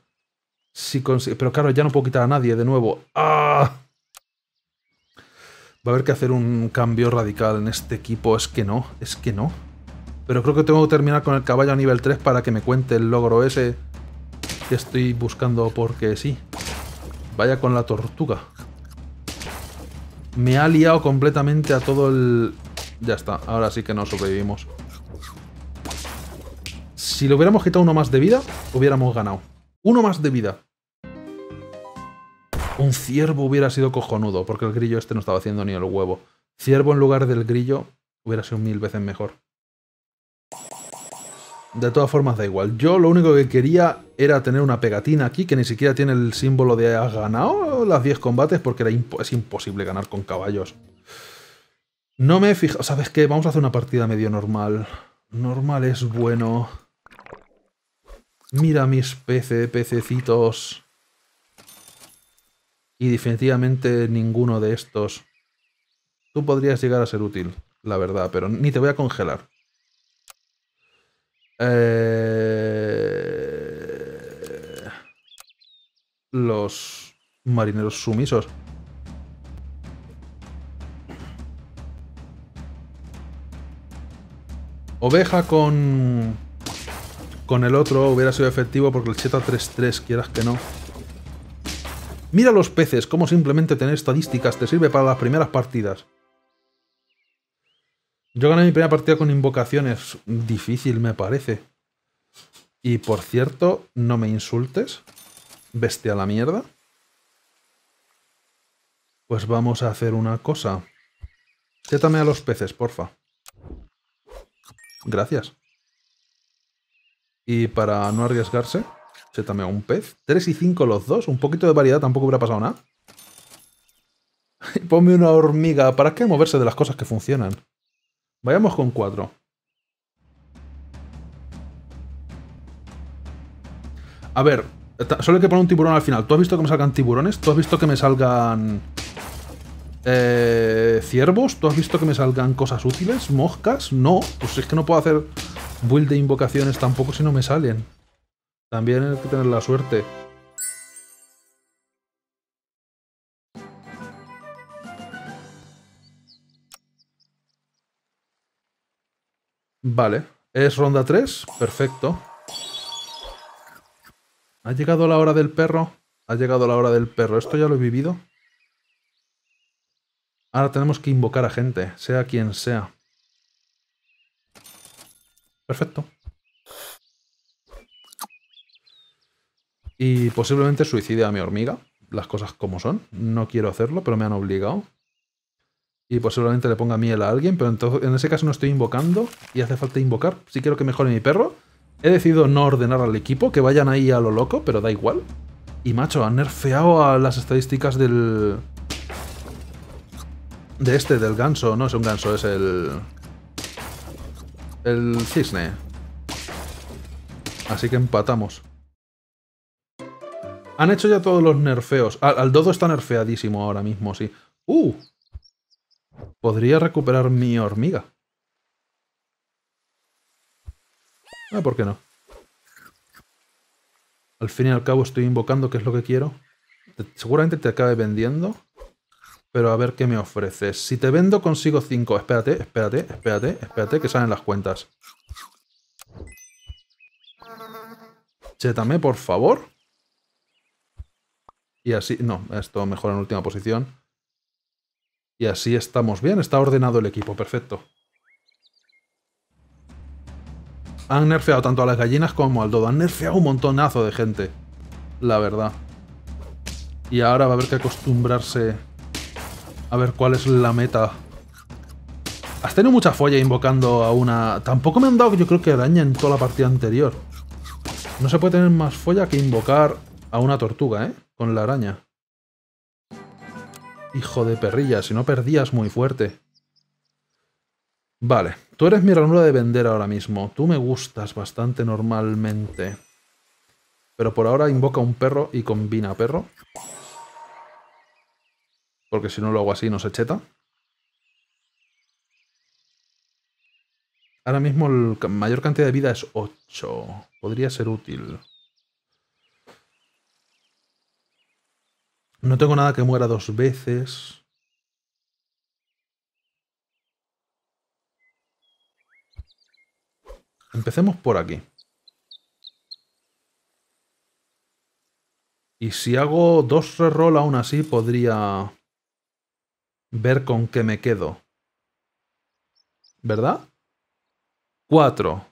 Si Pero claro, ya no puedo quitar a nadie de nuevo. ¡Ah! Va a haber que hacer un cambio radical en este equipo. Es que no, es que no. Pero creo que tengo que terminar con el caballo a nivel 3 para que me cuente el logro ese que estoy buscando porque sí. Vaya con la tortuga. Me ha liado completamente a todo el... Ya está, ahora sí que no sobrevivimos. Si le hubiéramos quitado uno más de vida, hubiéramos ganado. Uno más de vida. Un ciervo hubiera sido cojonudo, porque el grillo este no estaba haciendo ni el huevo. Ciervo en lugar del grillo hubiera sido mil veces mejor. De todas formas, da igual. Yo lo único que quería era tener una pegatina aquí que ni siquiera tiene el símbolo de has ganado las 10 combates porque es imposible ganar con caballos. No me he fijado... ¿Sabes qué? Vamos a hacer una partida medio normal. Normal es bueno. Mira mis PC, pececitos. Y definitivamente ninguno de estos. Tú podrías llegar a ser útil, la verdad, pero ni te voy a congelar. Eh, los marineros sumisos. Oveja con... Con el otro hubiera sido efectivo porque el Cheta 3-3, quieras que no. Mira los peces, cómo simplemente tener estadísticas te sirve para las primeras partidas. Yo gané mi primera partida con invocaciones. Difícil, me parece. Y por cierto, no me insultes. Bestia la mierda. Pues vamos a hacer una cosa. Sétame a los peces, porfa. Gracias. Y para no arriesgarse, sétame a un pez. Tres y cinco los dos. Un poquito de variedad tampoco hubiera pasado nada. Y ponme una hormiga. ¿Para qué moverse de las cosas que funcionan? Vayamos con 4. A ver, solo hay que poner un tiburón al final. ¿Tú has visto que me salgan tiburones? ¿Tú has visto que me salgan... Eh, ciervos? ¿Tú has visto que me salgan cosas útiles? ¿Moscas? No. Pues es que no puedo hacer build de invocaciones tampoco si no me salen. También hay que tener la suerte. Vale. Es ronda 3. Perfecto. ¿Ha llegado la hora del perro? Ha llegado la hora del perro. ¿Esto ya lo he vivido? Ahora tenemos que invocar a gente, sea quien sea. Perfecto. Y posiblemente suicide a mi hormiga, las cosas como son. No quiero hacerlo, pero me han obligado. Y posiblemente le ponga miel a alguien, pero en ese caso no estoy invocando y hace falta invocar. Si quiero que mejore mi perro, he decidido no ordenar al equipo, que vayan ahí a lo loco, pero da igual. Y macho, han nerfeado a las estadísticas del... De este, del ganso. No es un ganso, es el... El cisne. Así que empatamos. Han hecho ya todos los nerfeos. Al, al dodo está nerfeadísimo ahora mismo, sí. ¡Uh! Podría recuperar mi hormiga. Ah, ¿por qué no? Al fin y al cabo estoy invocando qué es lo que quiero. Seguramente te acabe vendiendo. Pero a ver qué me ofreces. Si te vendo consigo 5. Espérate, espérate, espérate, espérate que salen las cuentas. Chétame, por favor. Y así... No, esto mejor en última posición. Y así estamos bien, está ordenado el equipo, perfecto. Han nerfeado tanto a las gallinas como al dodo. Han nerfeado un montonazo de gente. La verdad. Y ahora va a haber que acostumbrarse a ver cuál es la meta. Has tenido mucha folla invocando a una... Tampoco me han dado, yo creo que daña en toda la partida anterior. No se puede tener más folla que invocar a una tortuga, ¿eh? Con la araña. Hijo de perrilla, si no perdías muy fuerte. Vale, tú eres mi ranura de vender ahora mismo. Tú me gustas bastante normalmente. Pero por ahora invoca un perro y combina perro. Porque si no lo hago así no se cheta. Ahora mismo la mayor cantidad de vida es 8. Podría ser útil. No tengo nada que muera dos veces. Empecemos por aquí. Y si hago dos reroll aún así podría ver con qué me quedo. ¿Verdad? Cuatro.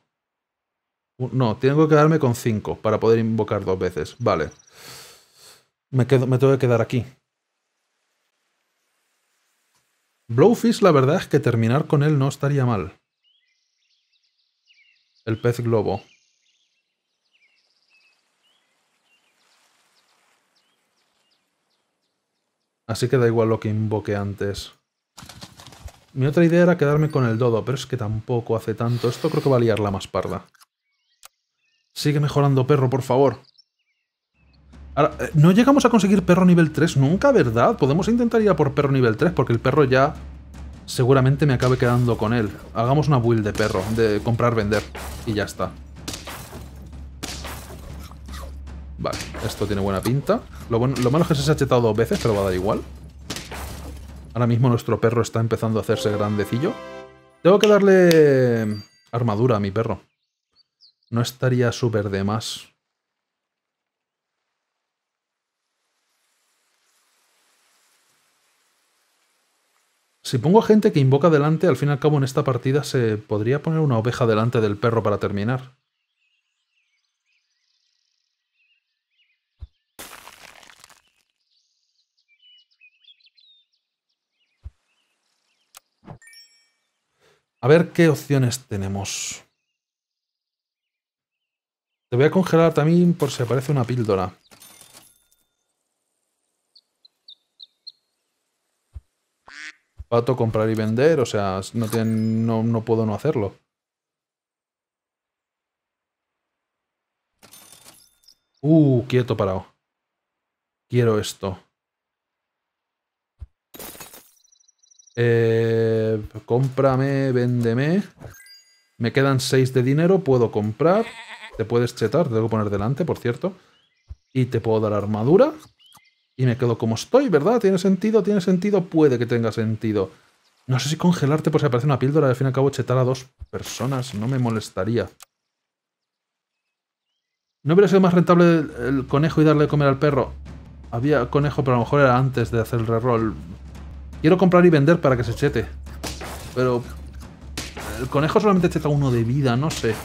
No, tengo que quedarme con cinco para poder invocar dos veces. Vale me, tengo que quedar aquí. Blowfish, la verdad es que terminar con él no estaría mal. El pez globo. Así que da igual lo que invoque antes. Mi otra idea era quedarme con el dodo, pero es que tampoco hace tanto. Esto creo que va a la más parda. Sigue mejorando, perro, por favor. Ahora, eh, no llegamos a conseguir perro nivel 3 nunca, ¿verdad? Podemos intentar ir a por perro nivel 3 porque el perro ya seguramente me acabe quedando con él. Hagamos una build de perro, de comprar, vender y ya está. Vale, esto tiene buena pinta. Lo, bueno, lo malo es que se ha chetado dos veces, pero va a dar igual. Ahora mismo nuestro perro está empezando a hacerse grandecillo. Tengo que darle armadura a mi perro. No estaría súper de más. Si pongo gente que invoca delante, al fin y al cabo en esta partida se podría poner una oveja delante del perro para terminar. A ver qué opciones tenemos. Te voy a congelar también por si aparece una píldora. comprar y vender, o sea, no, no, puedo no hacerlo. Uh, quieto parado. Quiero esto. Eh, cómprame, véndeme. Me quedan 6 de dinero, puedo comprar. Te puedes chetar, te tengo que poner delante, por cierto. Y te puedo dar armadura y me quedo como estoy, ¿verdad? ¿Tiene sentido? ¿Tiene sentido? Puede que tenga sentido. No sé si congelarte pues aparece una píldora, al fin y al cabo chetar a dos personas, no me molestaría. ¿No hubiera sido más rentable el conejo y darle de comer al perro? Había conejo, pero a lo mejor era antes de hacer el reroll. Quiero comprar y vender para que se chete. Pero... El conejo solamente cheta uno de vida, no sé.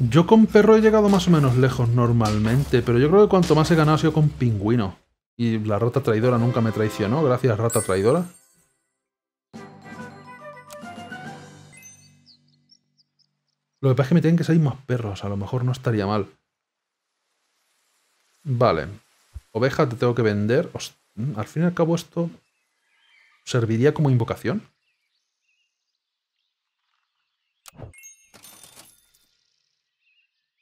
Yo con perro he llegado más o menos lejos normalmente, pero yo creo que cuanto más he ganado ha sido con pingüino. Y la rata traidora nunca me traicionó, gracias rata traidora. Lo que pasa es que me tienen que salir más perros, a lo mejor no estaría mal. Vale. Oveja te tengo que vender. Mm, al fin y al cabo esto serviría como invocación.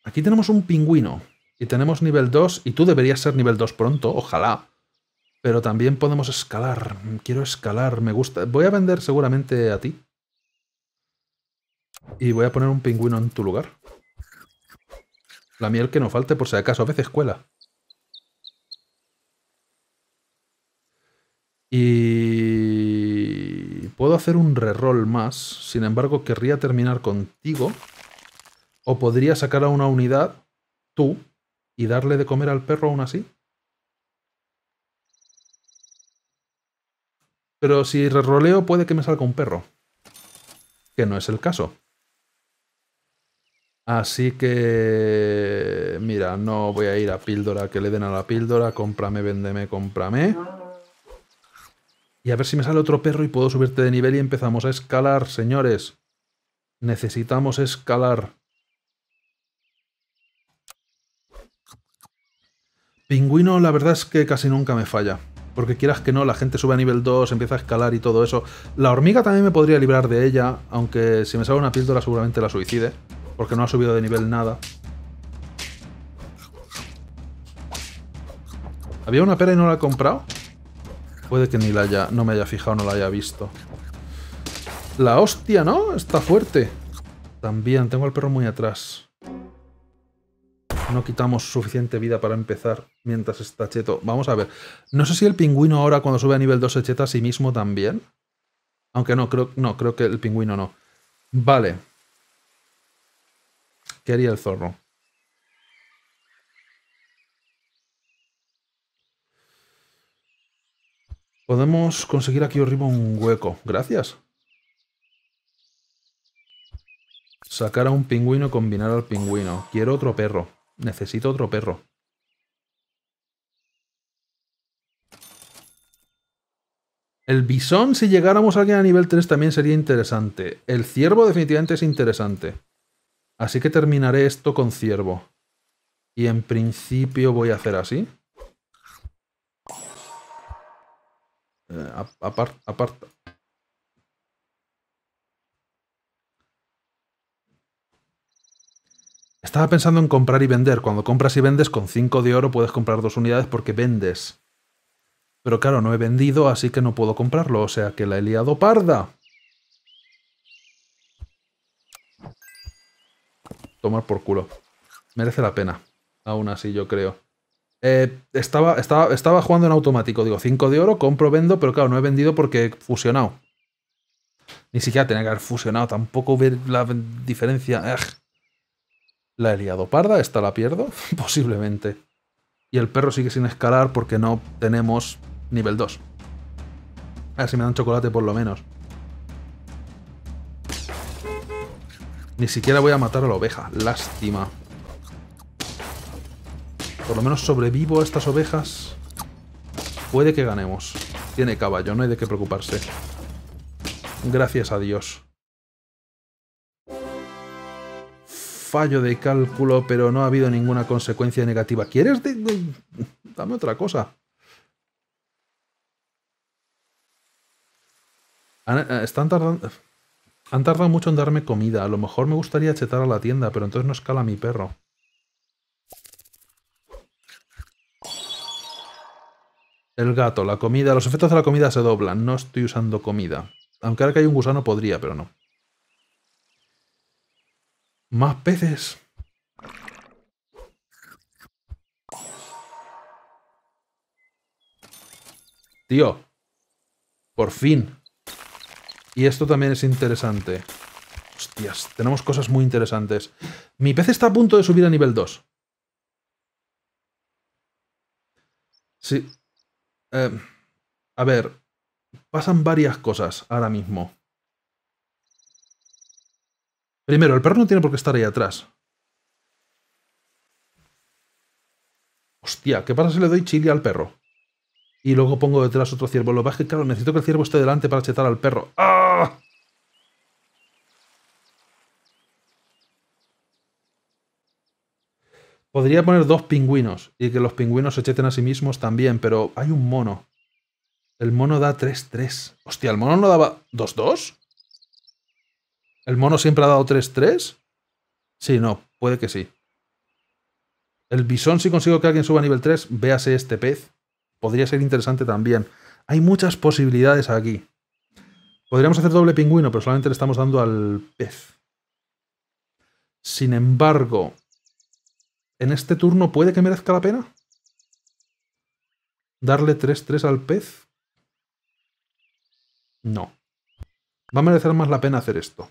Aquí tenemos un pingüino. Y tenemos nivel 2. Y tú deberías ser nivel 2 pronto, ojalá. Pero también podemos escalar. Quiero escalar, me gusta. Voy a vender seguramente a ti. Y voy a poner un pingüino en tu lugar. La miel que no falte por si acaso. A veces cuela. Y... Puedo hacer un reroll más. Sin embargo, querría terminar contigo. ¿O podría sacar a una unidad, tú, y darle de comer al perro aún así? Pero si reroleo puede que me salga un perro. Que no es el caso. Así que... Mira, no voy a ir a píldora, que le den a la píldora, cómprame, véndeme, cómprame. Y a ver si me sale otro perro y puedo subirte de nivel y empezamos a escalar, señores. Necesitamos escalar. Pingüino, la verdad es que casi nunca me falla. Porque quieras que no, la gente sube a nivel 2, empieza a escalar y todo eso. La hormiga también me podría librar de ella, aunque si me sale una píldora seguramente la suicide. Porque no ha subido de nivel nada. ¿Había una pera y no la he comprado? Puede que ni la haya, no me haya fijado, no la haya visto. La hostia, ¿no? Está fuerte. También, tengo al perro muy atrás no quitamos suficiente vida para empezar mientras está cheto. Vamos a ver. No sé si el pingüino ahora cuando sube a nivel 2 se cheta a sí mismo también. Aunque no, creo, no, creo que el pingüino no. Vale. ¿Qué haría el zorro? Podemos conseguir aquí arriba un hueco. Gracias. Sacar a un pingüino, combinar al pingüino. Quiero otro perro. Necesito otro perro. El bisón, si llegáramos a alguien a nivel 3, también sería interesante. El ciervo definitivamente es interesante. Así que terminaré esto con ciervo. Y en principio voy a hacer así. Eh, Aparte, Estaba pensando en comprar y vender. Cuando compras y vendes, con 5 de oro puedes comprar dos unidades porque vendes. Pero claro, no he vendido, así que no puedo comprarlo. O sea que la he liado parda. Tomar por culo. Merece la pena. Aún así, yo creo. Eh, estaba, estaba, estaba jugando en automático. Digo, 5 de oro, compro, vendo, pero claro, no he vendido porque he fusionado. Ni siquiera tenía que haber fusionado. Tampoco ver la diferencia. La he parda, esta la pierdo, posiblemente. Y el perro sigue sin escalar porque no tenemos nivel 2. A ver si me dan chocolate por lo menos. Ni siquiera voy a matar a la oveja. Lástima. Por lo menos sobrevivo a estas ovejas. Puede que ganemos. Tiene caballo, no hay de qué preocuparse. Gracias a Dios. fallo de cálculo, pero no ha habido ninguna consecuencia negativa. ¿Quieres? dame otra cosa. Han, eh, están han tardado mucho en darme comida. A lo mejor me gustaría chetar a la tienda, pero entonces no escala mi perro. El gato, la comida, los efectos de la comida se doblan. No estoy usando comida. Aunque ahora que hay un gusano podría, pero no. Más peces. Tío. Por fin. Y esto también es interesante. Hostias, tenemos cosas muy interesantes. Mi pez está a punto de subir a nivel 2. Sí. Eh, a ver, pasan varias cosas ahora mismo. Primero, el perro no tiene por qué estar ahí atrás. Hostia, ¿qué pasa si le doy chile al perro? Y luego pongo detrás otro ciervo. Lo que es que, claro, necesito que el ciervo esté delante para chetar al perro. ¡Ah! Podría poner dos pingüinos y que los pingüinos se cheten a sí mismos también, pero hay un mono. El mono da 3-3. Hostia, ¿el mono no daba 2-2? ¿El mono siempre ha dado 3-3? Sí, no, puede que sí. El bisón, si consigo que alguien suba a nivel 3, véase este pez. Podría ser interesante también. Hay muchas posibilidades aquí. Podríamos hacer doble pingüino, pero solamente le estamos dando al pez. Sin embargo, ¿en este turno puede que merezca la pena? ¿Darle 3-3 al pez? No. Va a merecer más la pena hacer esto.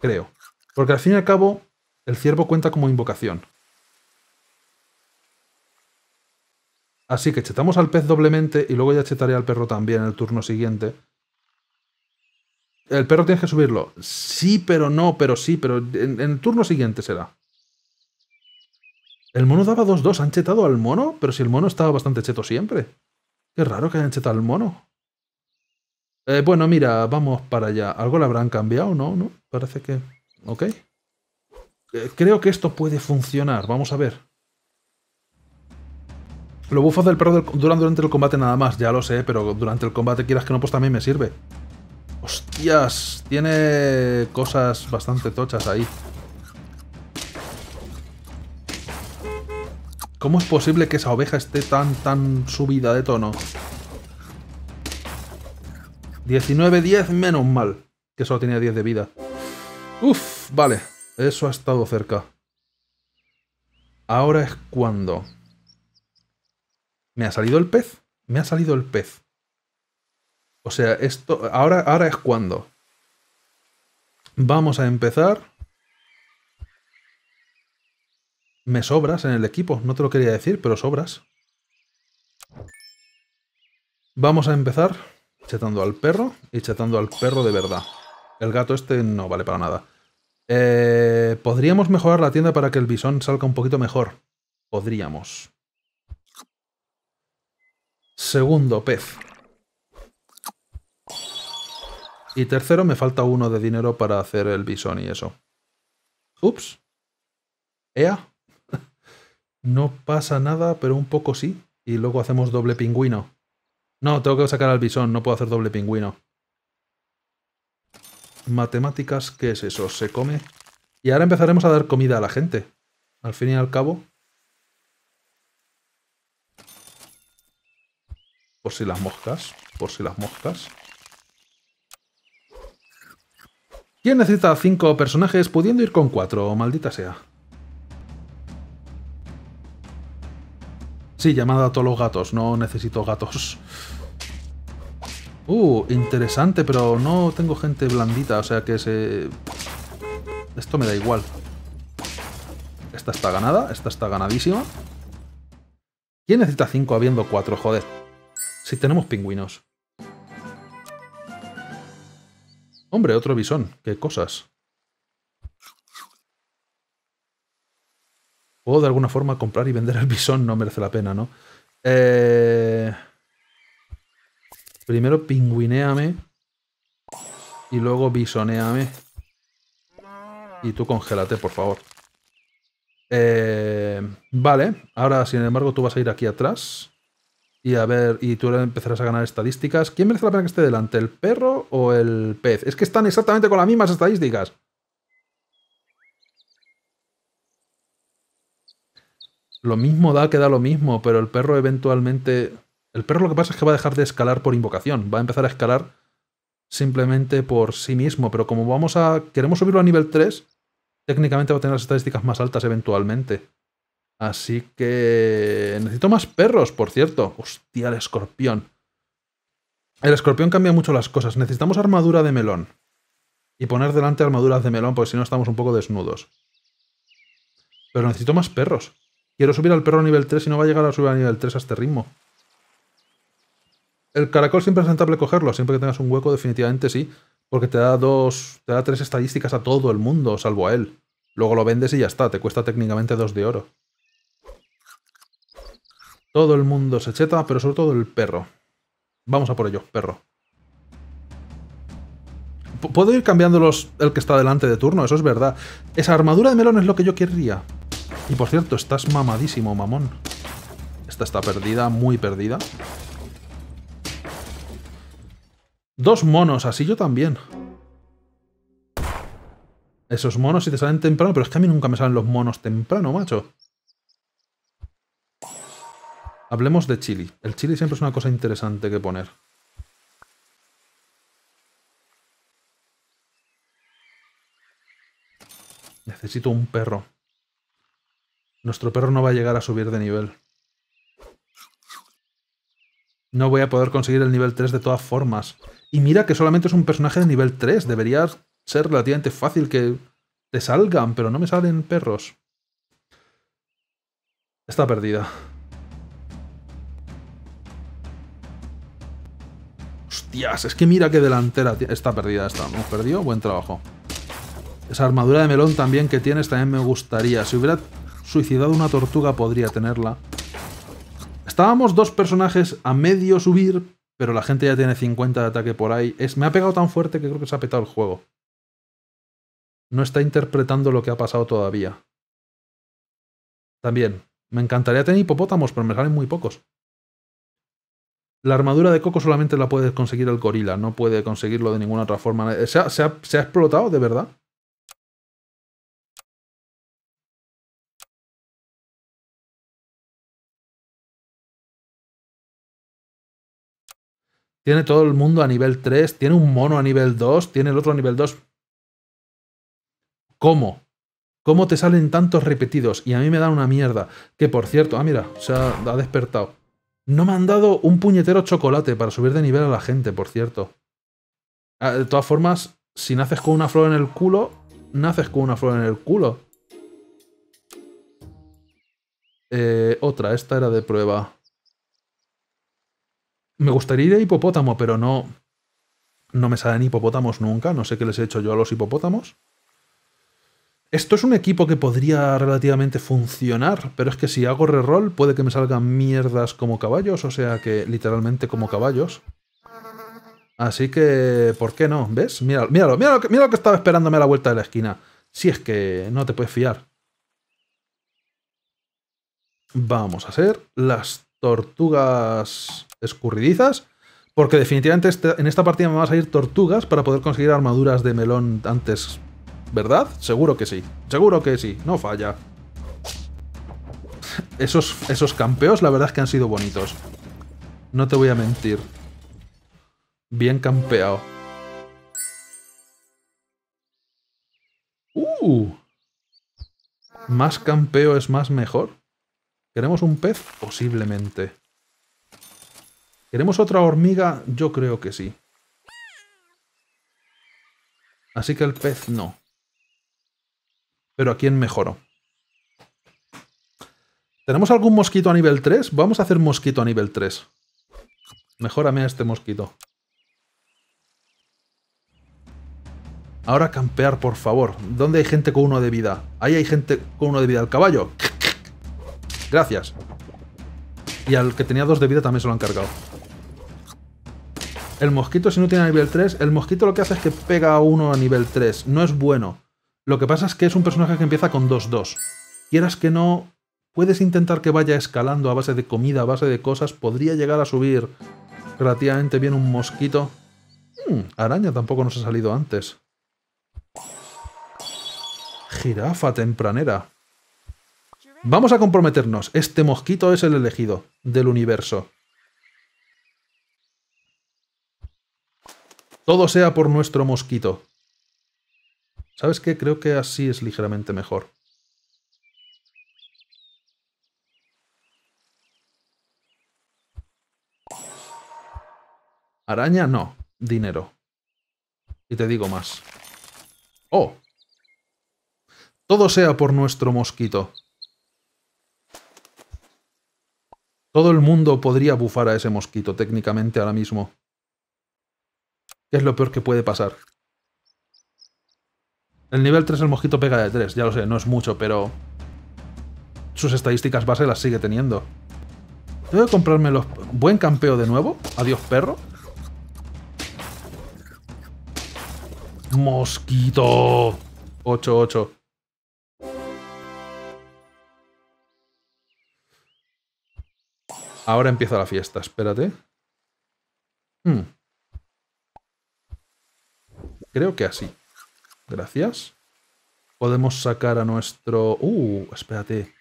Creo. Porque al fin y al cabo, el ciervo cuenta como invocación. Así que chetamos al pez doblemente y luego ya chetaré al perro también en el turno siguiente. El perro tienes que subirlo. Sí, pero no, pero sí, pero en, el turno siguiente será. El mono daba 2-2. ¿Han chetado al mono? Pero si el mono estaba bastante cheto siempre. Qué raro que hayan chetado al mono. Eh, bueno, mira, vamos para allá. Algo le habrán cambiado, ¿no? ¿No? Parece que... Ok. Eh, creo que esto puede funcionar. Vamos a ver. Los bufos del perro duran durante el combate nada más, ya lo sé, pero durante el combate quieras que no, pues también me sirve. ¡Hostias! Tiene cosas bastante tochas ahí. ¿Cómo es posible que esa oveja esté tan, tan subida de tono? 19, 10, menos mal. Que solo tenía 10 de vida. Uf, vale. Eso ha estado cerca. Ahora es cuando... ¿Me ha salido el pez? Me ha salido el pez. O sea, esto... Ahora, ahora es cuando. Vamos a empezar. Me sobras en el equipo. No te lo quería decir, pero sobras. Vamos a empezar. Chetando al perro y chetando al perro de verdad. El gato este no vale para nada. Eh, Podríamos mejorar la tienda para que el bisón salga un poquito mejor. Podríamos. Segundo, pez. Y tercero, me falta uno de dinero para hacer el bisón y eso. Ups. Ea. No pasa nada, pero un poco sí. Y luego hacemos doble pingüino. No, tengo que sacar al bisón, no puedo hacer doble pingüino. Matemáticas, ¿qué es eso? Se come. Y ahora empezaremos a dar comida a la gente. Al fin y al cabo. Por si las moscas, por si las moscas. ¿Quién necesita cinco personajes pudiendo ir con cuatro? Maldita sea. Sí, llamada a todos los gatos, no necesito gatos. Uh, interesante, pero no tengo gente blandita, o sea que se... Esto me da igual. Esta está ganada, esta está ganadísima. ¿Quién necesita 5 habiendo 4? Joder. Si tenemos pingüinos. Hombre, otro bisón. Qué cosas. O de alguna forma comprar y vender el bisón, no merece la pena, ¿no? Eh, primero pingüineame y luego bisoneame. Y tú congélate, por favor. Eh, vale, ahora sin embargo tú vas a ir aquí atrás y a ver, y tú empezarás a ganar estadísticas. ¿Quién merece la pena que esté delante, el perro o el pez? Es que están exactamente con las mismas estadísticas. Lo mismo da que da lo mismo, pero el perro eventualmente... El perro lo que pasa es que va a dejar de escalar por invocación, va a empezar a escalar simplemente por sí mismo, pero como vamos a... queremos subirlo a nivel 3, técnicamente va a tener las estadísticas más altas eventualmente. Así que... necesito más perros, por cierto. Hostia, el escorpión. El escorpión cambia mucho las cosas. Necesitamos armadura de melón. Y poner delante armaduras de melón, porque si no estamos un poco desnudos. Pero necesito más perros. Quiero subir al perro a nivel 3 y no va a llegar a subir a nivel 3 a este ritmo. El caracol siempre es rentable cogerlo, siempre que tengas un hueco, definitivamente sí, porque te da dos, te da tres estadísticas a todo el mundo, salvo a él. Luego lo vendes y ya está, te cuesta técnicamente dos de oro. Todo el mundo se cheta, pero sobre todo el perro. Vamos a por ello, perro. Puedo ir cambiando el que está delante de turno, eso es verdad. Esa armadura de melón es lo que yo querría. Y por cierto, estás mamadísimo, mamón. Esta está perdida, muy perdida. Dos monos, así yo también. Esos monos si te salen temprano, pero es que a mí nunca me salen los monos temprano, macho. Hablemos de chili. El chili siempre es una cosa interesante que poner. Necesito un perro. Nuestro perro no va a llegar a subir de nivel. No voy a poder conseguir el nivel 3 de todas formas. Y mira que solamente es un personaje de nivel 3. Debería ser relativamente fácil que te salgan, pero no me salen perros. Está perdida. Hostias, es que mira que delantera está perdida esta. Hemos perdido, buen trabajo. Esa armadura de melón también que tienes también me gustaría. Si hubiera suicidado una tortuga podría tenerla. Estábamos dos personajes a medio subir, pero la gente ya tiene 50 de ataque por ahí. Es, me ha pegado tan fuerte que creo que se ha petado el juego. No está interpretando lo que ha pasado todavía. También, me encantaría tener hipopótamos, pero me salen muy pocos. La armadura de coco solamente la puede conseguir el gorila, no puede conseguirlo de ninguna otra forma. se ha explotado, de verdad. Tiene todo el mundo a nivel 3, tiene un mono a nivel 2, tiene el otro a nivel 2. ¿Cómo? ¿Cómo te salen tantos repetidos? Y a mí me da una mierda. Que por cierto, ah, mira, se ha, despertado. No me han dado un puñetero chocolate para subir de nivel a la gente, por cierto. Ah, de todas formas, si naces con una flor en el culo, naces con una flor en el culo. Eh, otra, esta era de prueba. Me gustaría ir a hipopótamo, pero no. No me salen hipopótamos nunca. No sé qué les he hecho yo a los hipopótamos. Esto es un equipo que podría relativamente funcionar, pero es que si hago reroll puede que me salgan mierdas como caballos, o sea que literalmente como caballos. Así que, ¿por qué no? ¿Ves? Míralo, míralo, Míralo que estaba esperándome a la vuelta de la esquina. Si es que no te puedes fiar. Vamos a hacer las tortugas escurridizas. Porque definitivamente en esta partida me van a salir tortugas para poder conseguir armaduras de melón antes. ¿Verdad? Seguro que sí. Seguro que sí. No falla. Esos, esos campeos la verdad es que han sido bonitos. No te voy a mentir. Bien campeado. Uh. Más campeo es más mejor. ¿Queremos un pez? Posiblemente. ¿Queremos otra hormiga? Yo creo que sí. Así que el pez no. Pero ¿a quién mejoro? ¿Tenemos algún mosquito a nivel 3? Vamos a hacer mosquito a nivel 3. Mejórame a este mosquito. Ahora campear, por favor. ¿Dónde hay gente con uno de vida? Ahí hay gente con uno de vida. El caballo. Gracias. Y al que tenía dos de vida también se lo han cargado. El mosquito si no tiene nivel 3, el mosquito lo que hace es que pega a uno a nivel 3. No es bueno. Lo que pasa es que es un personaje que empieza con 2-2. Quieras que no, puedes intentar que vaya escalando a base de comida, a base de cosas. Podría llegar a subir relativamente bien un mosquito. Hmm, araña tampoco nos ha salido antes. Jirafa tempranera. Vamos a comprometernos. Este mosquito es el elegido del universo. Todo sea por nuestro mosquito. ¿Sabes qué? Creo que así es ligeramente mejor. Araña no. Dinero. Y te digo más. ¡Oh! Todo sea por nuestro mosquito. Todo el mundo podría bufar a ese mosquito técnicamente ahora mismo. es lo peor que puede pasar? El nivel 3 el mosquito pega de 3, ya lo sé, no es mucho, pero... Sus estadísticas base las sigue teniendo. ¿Debo comprarme los... Buen campeo de nuevo? Adiós, perro. Mosquito. 8-8. Ahora empieza la fiesta, espérate. Hmm. Creo que así. Gracias. Podemos sacar a nuestro... Uh, espérate.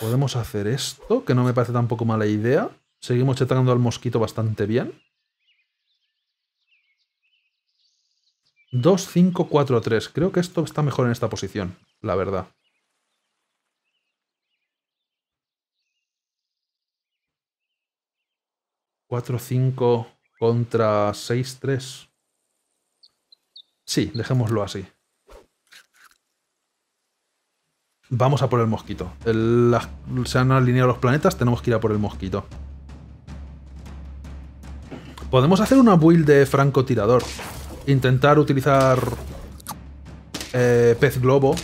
Podemos hacer esto, que no me parece tampoco mala idea. Seguimos chetando al mosquito bastante bien. 2, 5, 4, 3. Creo que esto está mejor en esta posición, la verdad. 4-5 contra 6-3. Sí, dejémoslo así. Vamos a por el mosquito. se han alineado los planetas, tenemos que ir a por el mosquito. Podemos hacer una build de francotirador. Intentar utilizar eh, pez globo,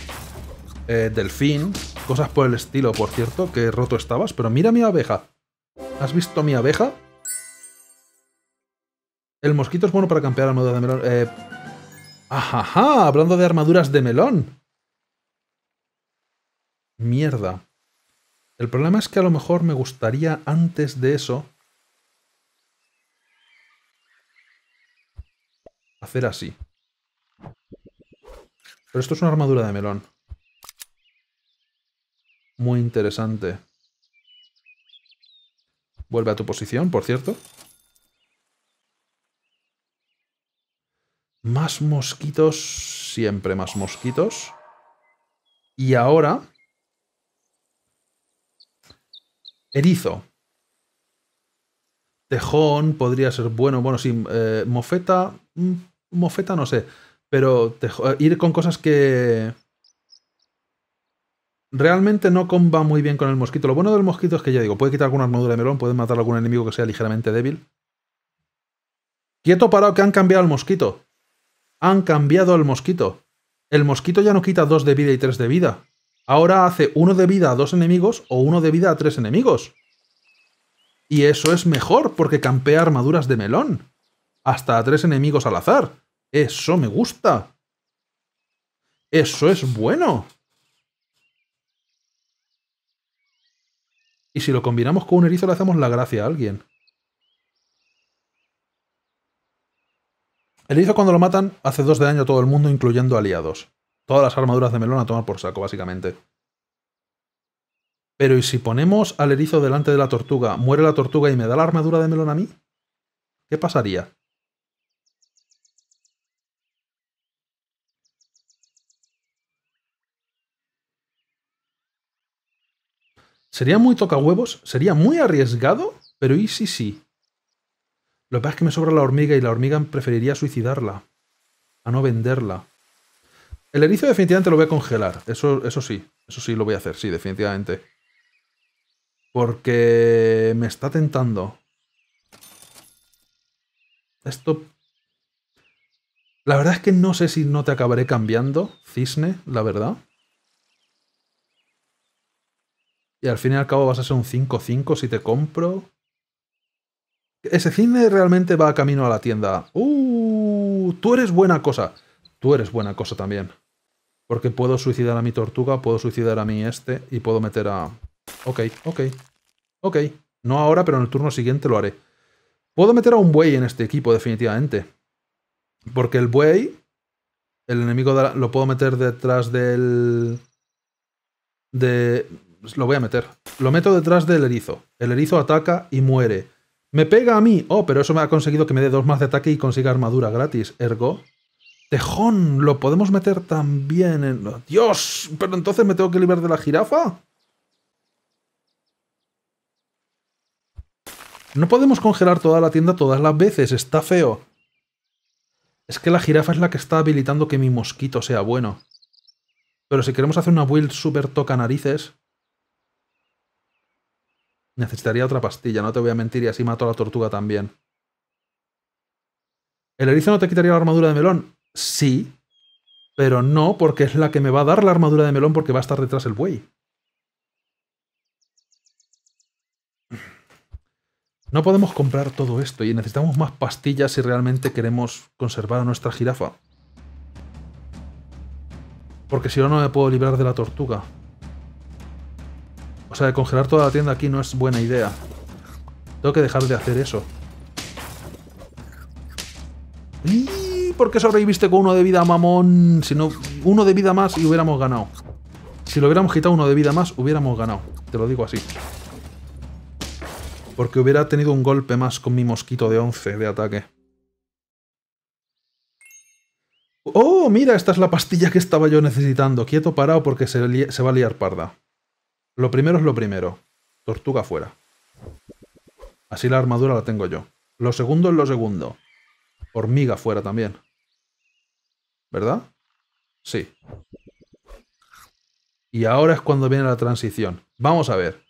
eh, delfín, cosas por el estilo, por cierto, que roto estabas. Pero mira mi abeja. ¿Has visto mi abeja? El mosquito es bueno para campear armadura de melón. Eh... ¡Ajaja! Hablando de armaduras de melón. Mierda. El problema es que a lo mejor me gustaría antes de eso... Hacer así. Pero esto es una armadura de melón. Muy interesante. Vuelve a tu posición, por cierto. Más mosquitos, siempre más mosquitos. Y ahora... Erizo. Tejón podría ser bueno. Bueno, sí, eh, mofeta... Mm, mofeta no sé. Pero eh, ir con cosas que... Realmente no comba muy bien con el mosquito. Lo bueno del mosquito es que ya digo, puede quitar alguna armadura de melón, puede matar a algún enemigo que sea ligeramente débil. Quieto parado que han cambiado el mosquito. Han cambiado al mosquito. El mosquito ya no quita dos de vida y tres de vida. Ahora hace uno de vida a dos enemigos o uno de vida a tres enemigos. Y eso es mejor porque campea armaduras de melón. Hasta a 3 enemigos al azar. Eso me gusta. Eso es bueno. Y si lo combinamos con un erizo le hacemos la gracia a alguien. El erizo cuando lo matan hace dos de daño a todo el mundo, incluyendo aliados. Todas las armaduras de melón a tomar por saco, básicamente. Pero ¿y si ponemos al erizo delante de la tortuga, muere la tortuga y me da la armadura de melón a mí? ¿Qué pasaría? Sería muy tocahuevos, sería muy arriesgado, pero ¿y sí, sí? Lo que pasa es que me sobra la hormiga y la hormiga preferiría suicidarla a no venderla. El erizo definitivamente lo voy a congelar. Eso, eso sí, eso sí lo voy a hacer, sí, definitivamente. Porque me está tentando. Esto... La verdad es que no sé si no te acabaré cambiando, cisne, la verdad. Y al fin y al cabo vas a ser un 5-5 si te compro. Ese cine realmente va camino a la tienda. ¡Uh! Tú eres buena cosa. Tú eres buena cosa también. Porque puedo suicidar a mi tortuga, puedo suicidar a mi este y puedo meter a... Ok, ok. Ok. No ahora, pero en el turno siguiente lo haré. Puedo meter a un buey en este equipo, definitivamente. Porque el buey... El enemigo lo puedo meter detrás del... De... Lo voy a meter. Lo meto detrás del erizo. El erizo ataca y muere. Me pega a mí. Oh, pero eso me ha conseguido que me dé dos más de ataque y consiga armadura gratis. Ergo. Tejón, lo podemos meter también en... ¡Oh, Dios, pero entonces me tengo que liberar de la jirafa. No podemos congelar toda la tienda todas las veces, está feo. Es que la jirafa es la que está habilitando que mi mosquito sea bueno. Pero si queremos hacer una build super toca narices, Necesitaría otra pastilla, no te voy a mentir, y así mato a la tortuga también. ¿El erizo no te quitaría la armadura de melón? Sí, pero no porque es la que me va a dar la armadura de melón porque va a estar detrás el buey. No podemos comprar todo esto y necesitamos más pastillas si realmente queremos conservar a nuestra jirafa. Porque si no, no me puedo librar de la tortuga. O sea, congelar toda la tienda aquí no es buena idea. Tengo que dejar de hacer eso. ¿Y ¿Por qué sobreviviste con uno de vida, mamón? Si no, uno de vida más y hubiéramos ganado. Si lo hubiéramos quitado uno de vida más, hubiéramos ganado. Te lo digo así. Porque hubiera tenido un golpe más con mi mosquito de 11 de ataque. ¡Oh, mira! Esta es la pastilla que estaba yo necesitando. Quieto, parado, porque se va a liar parda. Lo primero es lo primero. Tortuga fuera. Así la armadura la tengo yo. Lo segundo es lo segundo. Hormiga fuera también. ¿Verdad? Sí. Y ahora es cuando viene la transición. Vamos a ver.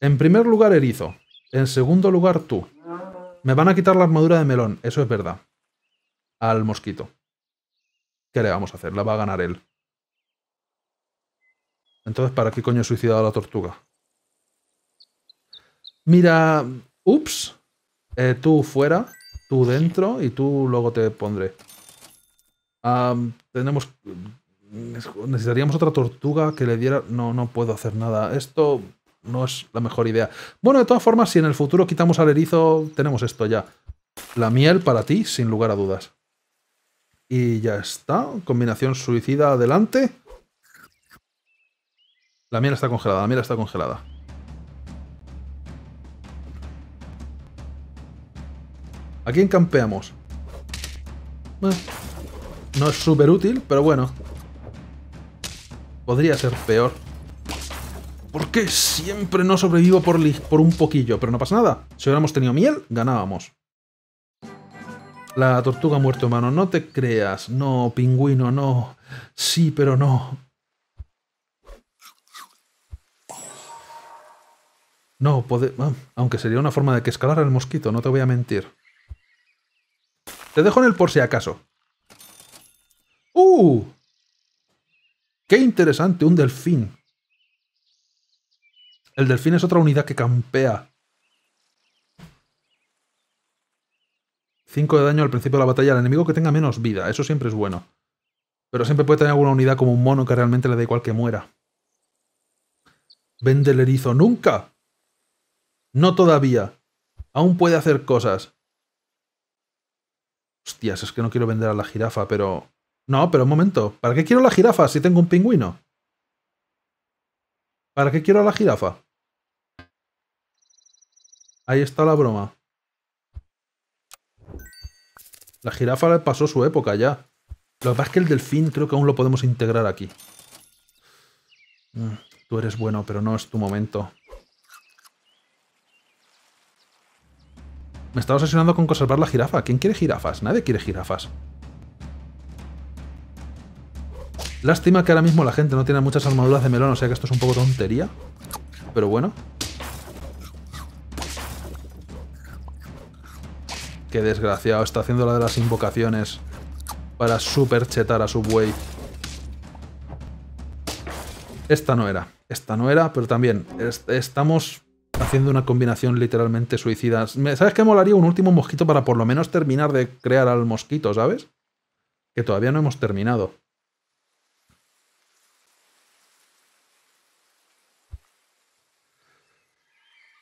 En primer lugar, erizo. En segundo lugar, tú. Me van a quitar la armadura de melón, eso es verdad. Al mosquito. ¿Qué le vamos a hacer? La va a ganar él. Entonces, ¿para qué coño he suicidado a la tortuga? Mira, ups. Eh, tú fuera, tú dentro y tú luego te pondré. tenemos... Necesitaríamos otra tortuga que le diera... No, no puedo hacer nada. Esto no es la mejor idea. Bueno, de todas formas, si en el futuro quitamos al erizo, tenemos esto ya. La miel para ti, sin lugar a dudas. Y ya está. Combinación suicida adelante. La miel está congelada, la miel está congelada. ¿A quién campeamos? no es súper útil, pero bueno. Podría ser peor. ¿Por qué siempre no sobrevivo por, por un poquillo? Pero no pasa nada. Si hubiéramos tenido miel, ganábamos. La tortuga muerto hermano, No te creas. No, pingüino, no. Sí, pero no. No, ah, aunque sería una forma de que escalara el mosquito, no te voy a mentir. Te dejo en el por si acaso. ¡Uh! ¡Qué interesante! Un delfín. El delfín es otra unidad que campea. Cinco de daño al principio de la batalla al enemigo que tenga menos vida. Eso siempre es bueno. Pero siempre puede tener alguna unidad como un mono que realmente le da igual que muera. Vende el erizo. ¡Nunca! No todavía. Aún puede hacer cosas. Hostias, es que no quiero vender a la jirafa, pero... No, pero un momento. ¿Para qué quiero la jirafa si tengo un pingüino? ¿Para qué quiero a la jirafa? Ahí está la broma. La jirafa pasó su época ya. Lo que pasa es que el delfín creo que aún lo podemos integrar aquí. Mm, tú eres bueno, pero no es tu momento. Me estaba obsesionando con conservar la jirafa. ¿Quién quiere jirafas? Nadie quiere jirafas. Lástima que ahora mismo la gente no tiene muchas armaduras de melón, o sea que esto es un poco tontería. Pero bueno. Qué desgraciado, está haciendo la de las invocaciones para superchetar a su buey. Esta no era, esta no era, pero también estamos haciendo una combinación literalmente suicida. ¿Sabes qué molaría un último mosquito para por lo menos terminar de crear al mosquito, ¿sabes? Que todavía no hemos terminado.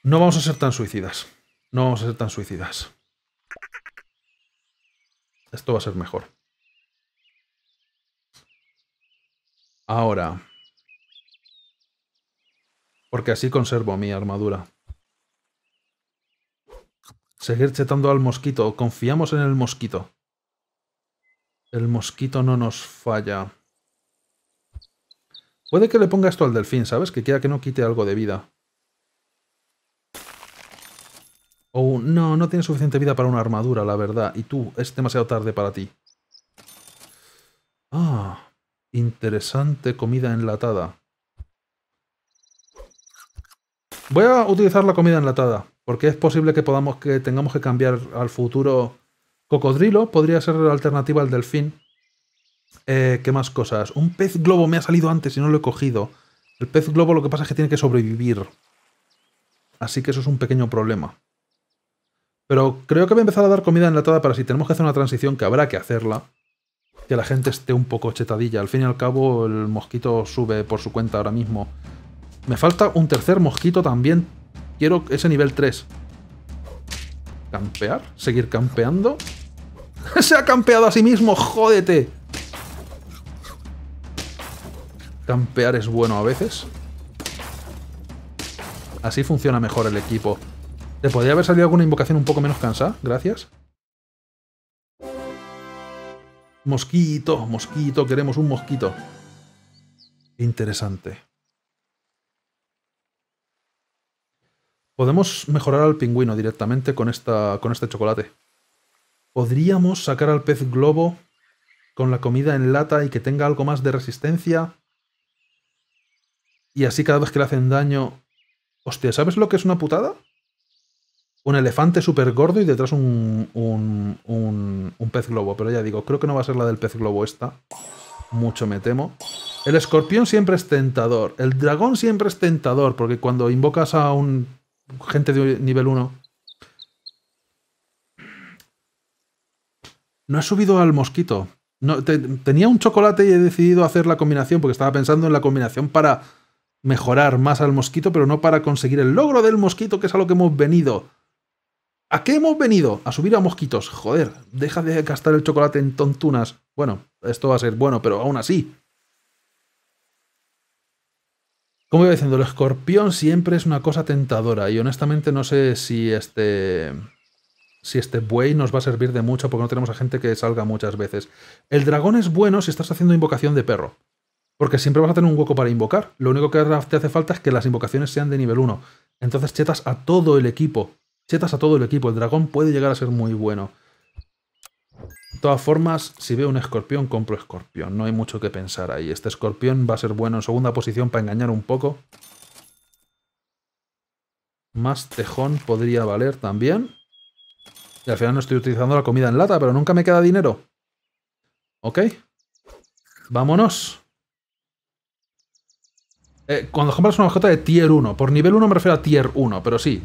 No vamos a ser tan suicidas. No vamos a ser tan suicidas. Esto va a ser mejor. Ahora porque así conservo mi armadura. Seguir chetando al mosquito. Confiamos en el mosquito. El mosquito no nos falla. Puede que le ponga esto al delfín, ¿sabes? Que quiera que no quite algo de vida. Oh, no, no tiene suficiente vida para una armadura, la verdad. Y tú, es demasiado tarde para ti. Ah, interesante comida enlatada. Voy a utilizar la comida enlatada, porque es posible que podamos que tengamos que cambiar al futuro cocodrilo, podría ser la alternativa al delfín. Eh, ¿Qué más cosas? Un pez globo me ha salido antes y no lo he cogido. El pez globo lo que pasa es que tiene que sobrevivir. Así que eso es un pequeño problema. Pero creo que voy a empezar a dar comida enlatada para si tenemos que hacer una transición, que habrá que hacerla, que la gente esté un poco chetadilla. Al fin y al cabo, el mosquito sube por su cuenta ahora mismo me falta un tercer mosquito también. Quiero ese nivel 3. ¿Campear? ¿Seguir campeando? ¡Se ha campeado a sí mismo! ¡Jódete! Campear es bueno a veces. Así funciona mejor el equipo. ¿Te podría haber salido alguna invocación un poco menos cansada? Gracias. Mosquito, mosquito, queremos un mosquito. Interesante. Podemos mejorar al pingüino directamente con, esta, con este chocolate. Podríamos sacar al pez globo con la comida en lata y que tenga algo más de resistencia. Y así cada vez que le hacen daño... Hostia, ¿sabes lo que es una putada? Un elefante súper gordo y detrás un, un pez globo. Pero ya digo, creo que no va a ser la del pez globo esta. Mucho me temo. El escorpión siempre es tentador. El dragón siempre es tentador, porque cuando invocas a un gente de nivel 1. No he subido al mosquito. tenía un chocolate y he decidido hacer la combinación porque estaba pensando en la combinación para mejorar más al mosquito, pero no para conseguir el logro del mosquito, que es a lo que hemos venido. ¿A qué hemos venido? A subir a mosquitos. Joder, deja de gastar el chocolate en tontunas. Bueno, esto va a ser bueno, pero aún así. Como iba diciendo, el escorpión siempre es una cosa tentadora y honestamente no sé si este si este buey nos va a servir de mucho porque no tenemos a gente que salga muchas veces. El dragón es bueno si estás haciendo invocación de perro, porque siempre vas a tener un hueco para invocar. Lo único que te hace falta es que las invocaciones sean de nivel 1. Entonces chetas a todo el equipo, chetas a todo el equipo. El dragón puede llegar a ser muy bueno. De todas formas, si veo un escorpión, compro escorpión. No hay mucho que pensar ahí. Este escorpión va a ser bueno en segunda posición para engañar un poco. Más tejón podría valer también. Y al final no estoy utilizando la comida en lata, pero nunca me queda dinero. Ok. Vámonos. Eh, cuando compras una mascota de tier 1, por nivel 1 me refiero a tier 1, pero sí.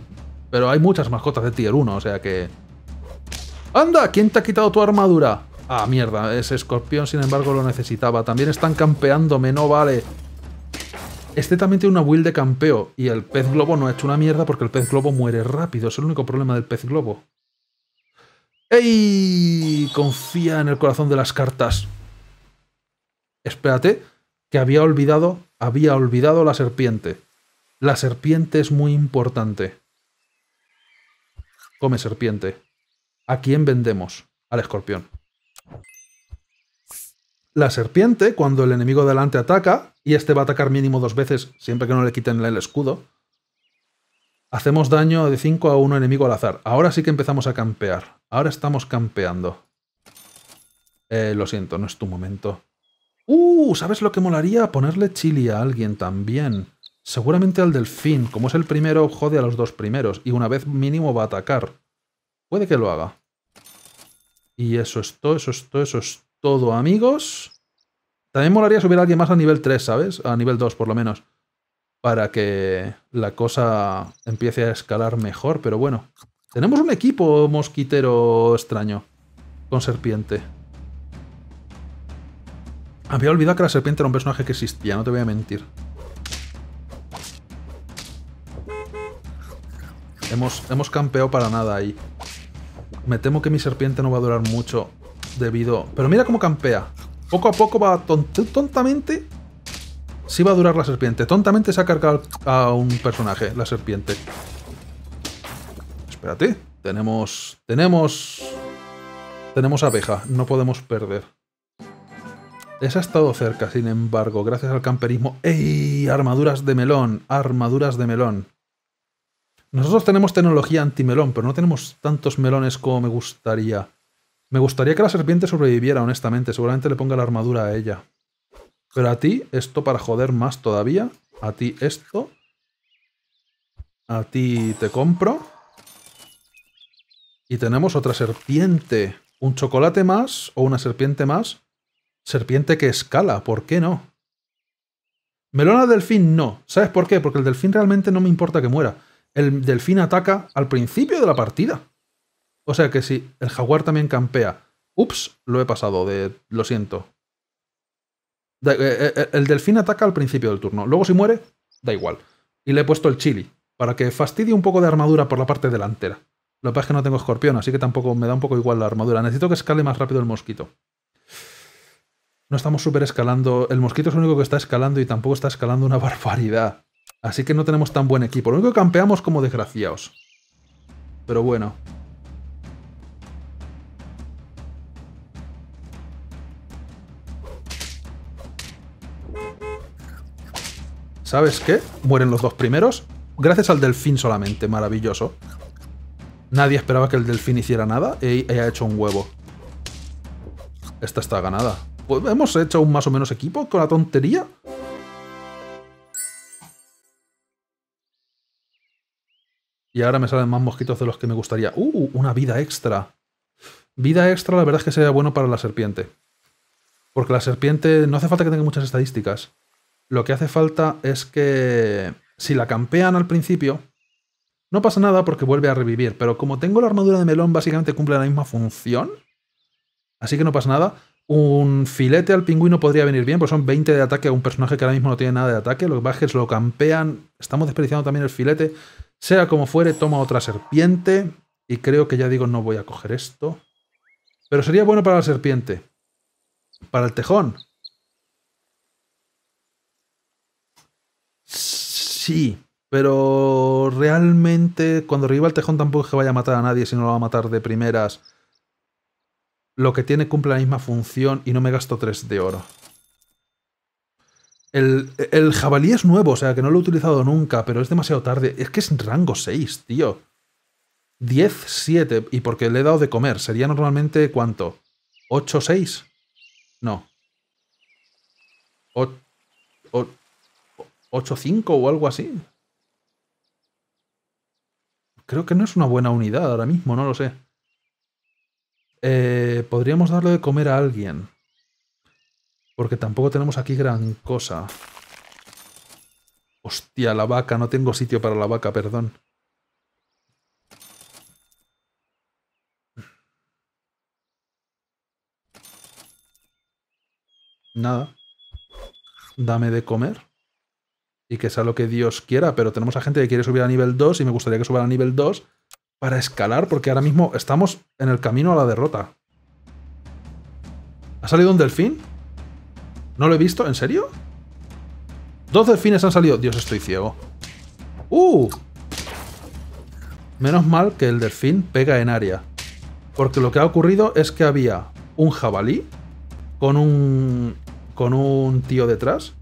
Pero hay muchas mascotas de tier 1, o sea que... ¡Anda! ¿Quién te ha quitado tu armadura? Ah, mierda, ese escorpión sin embargo lo necesitaba. También están campeándome, no vale. Este también tiene una build de campeo y el pez globo no ha hecho una mierda porque el pez globo muere rápido. Es el único problema del pez globo. ¡Ey! Confía en el corazón de las cartas. Espérate, que había olvidado, había olvidado la serpiente. La serpiente es muy importante. Come serpiente. ¿A quién vendemos? Al escorpión. La serpiente, cuando el enemigo delante ataca, y este va a atacar mínimo dos veces, siempre que no le quiten el escudo, hacemos daño de 5 a 1 enemigo al azar. Ahora sí que empezamos a campear. Ahora estamos campeando. Eh, lo siento, no es tu momento. ¡Uh! ¿Sabes lo que molaría? Ponerle chili a alguien también. Seguramente al delfín. Como es el primero, jode a los dos primeros. Y una vez mínimo va a atacar. Puede que lo haga. Y eso es todo, eso es todo, eso es todo, amigos. También molaría subir a alguien más a nivel 3, ¿sabes? A nivel 2, por lo menos. Para que la cosa empiece a escalar mejor, pero bueno. Tenemos un equipo mosquitero extraño. Con serpiente. Había olvidado que la serpiente era un personaje que existía, no te voy a mentir. Hemos, hemos campeado para nada ahí. Me temo que mi serpiente no va a durar mucho debido... Pero mira cómo campea. Poco a poco va tontamente... Sí va a durar la serpiente. Tontamente se ha cargado a un personaje, la serpiente. Espérate. Tenemos... Tenemos... Tenemos abeja. No podemos perder. Esa ha estado cerca, sin embargo, gracias al camperismo. ¡Ey! Armaduras de melón. Armaduras de melón. Nosotros tenemos tecnología antimelón, pero no tenemos tantos melones como me gustaría. Me gustaría que la serpiente sobreviviera, honestamente. Seguramente le ponga la armadura a ella. Pero a ti, esto para joder más todavía. A ti esto. A ti te compro. Y tenemos otra serpiente. Un chocolate más o una serpiente más. Serpiente que escala, ¿por qué no? Melona delfín no. ¿Sabes por qué? Porque el delfín realmente no me importa que muera el delfín ataca al principio de la partida. O sea que si el jaguar también campea, ups, lo he pasado, de, lo siento. Eh, eh, eh, el delfín ataca al principio del turno. Luego si muere, da igual. Y le he puesto el chili, para que fastidie un poco de armadura por la parte delantera. Lo que pasa es que no tengo escorpión, así que tampoco me da un poco igual la armadura. Necesito que escale más rápido el mosquito. No estamos súper escalando. El mosquito es el único que está escalando y tampoco está escalando una barbaridad. Así que no tenemos tan buen equipo. Lo único que campeamos como desgraciados. Pero bueno. ¿Sabes qué? Mueren los dos primeros. Gracias al delfín solamente. Maravilloso. Nadie esperaba que el delfín hiciera nada y haya hecho un huevo. Esta está ganada. Pues hemos hecho un más o menos equipo con la tontería. Y ahora me salen más mosquitos de los que me gustaría. ¡Uh! Una vida extra. Vida extra la verdad es que sería bueno para la serpiente. Porque la serpiente no hace falta que tenga muchas estadísticas. Lo que hace falta es que si la campean al principio, no pasa nada porque vuelve a revivir. Pero como tengo la armadura de melón, básicamente cumple la misma función. Así que no pasa nada. Un filete al pingüino podría venir bien, porque son 20 de ataque a un personaje que ahora mismo no tiene nada de ataque. los bajes lo campean. Estamos desperdiciando también el filete. Sea como fuere, toma otra serpiente. Y creo que ya digo, no voy a coger esto. Pero sería bueno para la serpiente. Para el tejón. Sí, pero realmente cuando reviva el tejón tampoco es que vaya a matar a nadie, Si no lo va a matar de primeras. Lo que tiene cumple la misma función y no me gasto 3 de oro. El, jabalí es nuevo, o sea, que no lo he utilizado nunca, pero es demasiado tarde. Es que es rango 6, tío. 10, 7. Y porque le he dado de comer, sería normalmente cuánto? ¿8, 6? No. 8, 5 o algo así. Creo que no es una buena unidad ahora mismo, no lo sé. Eh, podríamos darle de comer a alguien. Porque tampoco tenemos aquí gran cosa. Hostia, la vaca. No tengo sitio para la vaca, perdón. Nada. Dame de comer. Y que sea lo que Dios quiera. Pero tenemos a gente que quiere subir a nivel 2 y me gustaría que suba a nivel 2 para escalar, porque ahora mismo estamos en el camino a la derrota. ¿Ha salido un delfín? ¿No lo he visto? ¿En serio? Dos delfines han salido. Dios, estoy ciego. ¡Uh! Menos mal que el delfín pega en área. Porque lo que ha ocurrido es que había un jabalí con un, con un tío detrás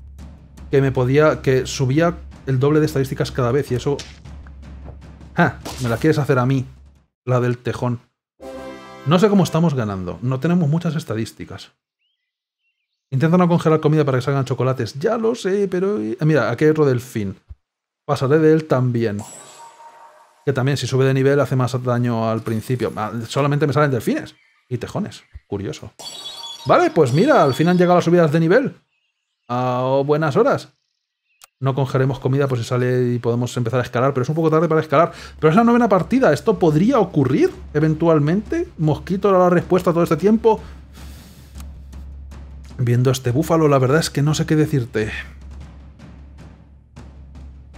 que me podía... que subía el doble de estadísticas cada vez y eso... ¡Ja! Me la quieres hacer a mí. La del tejón. No sé cómo estamos ganando. No tenemos muchas estadísticas. Intento no congelar comida para que salgan chocolates. Ya lo sé, pero... Ah, mira, aquí hay otro delfín. Pasaré de él también. Que también, si sube de nivel, hace más daño al principio. Ah, solamente me salen delfines. Y tejones. Curioso. Vale, pues mira, al fin han llegado las subidas de nivel. A ah, oh, buenas horas. No congelemos comida por si sale y podemos empezar a escalar, pero es un poco tarde para escalar. Pero es la novena partida, esto podría ocurrir eventualmente. Mosquito era la respuesta todo este tiempo. Viendo este búfalo, la verdad es que no sé qué decirte.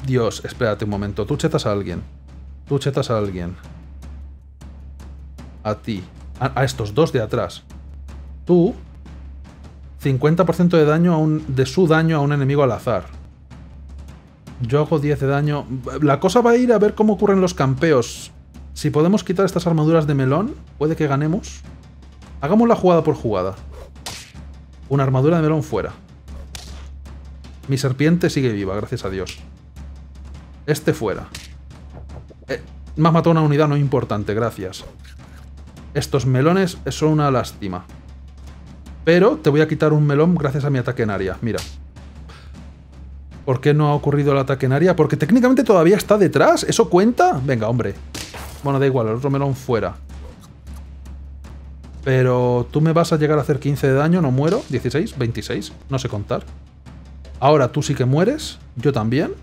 Dios, espérate un momento. Tú chetas a alguien. Tú chetas a alguien. A ti. A, estos dos de atrás. Tú. 50% de daño de su daño a un enemigo al azar. Yo hago 10 de daño. La cosa va a ir a ver cómo ocurren los campeos. Si podemos quitar estas armaduras de melón, puede que ganemos. Hagamos la jugada por jugada. Una armadura de melón fuera. Mi serpiente sigue viva, gracias a Dios. Este fuera. Eh, me has matado una unidad no importante, gracias. Estos melones son una lástima. Pero te voy a quitar un melón gracias a mi ataque en área. Mira. ¿Por qué no ha ocurrido el ataque en área? Porque técnicamente todavía está detrás. ¿Eso cuenta? Venga, hombre. Bueno, da igual, el otro melón fuera. Pero tú me vas a llegar a hacer 15 de daño, no muero. 16, 26, no sé contar. Ahora tú sí que mueres, yo también.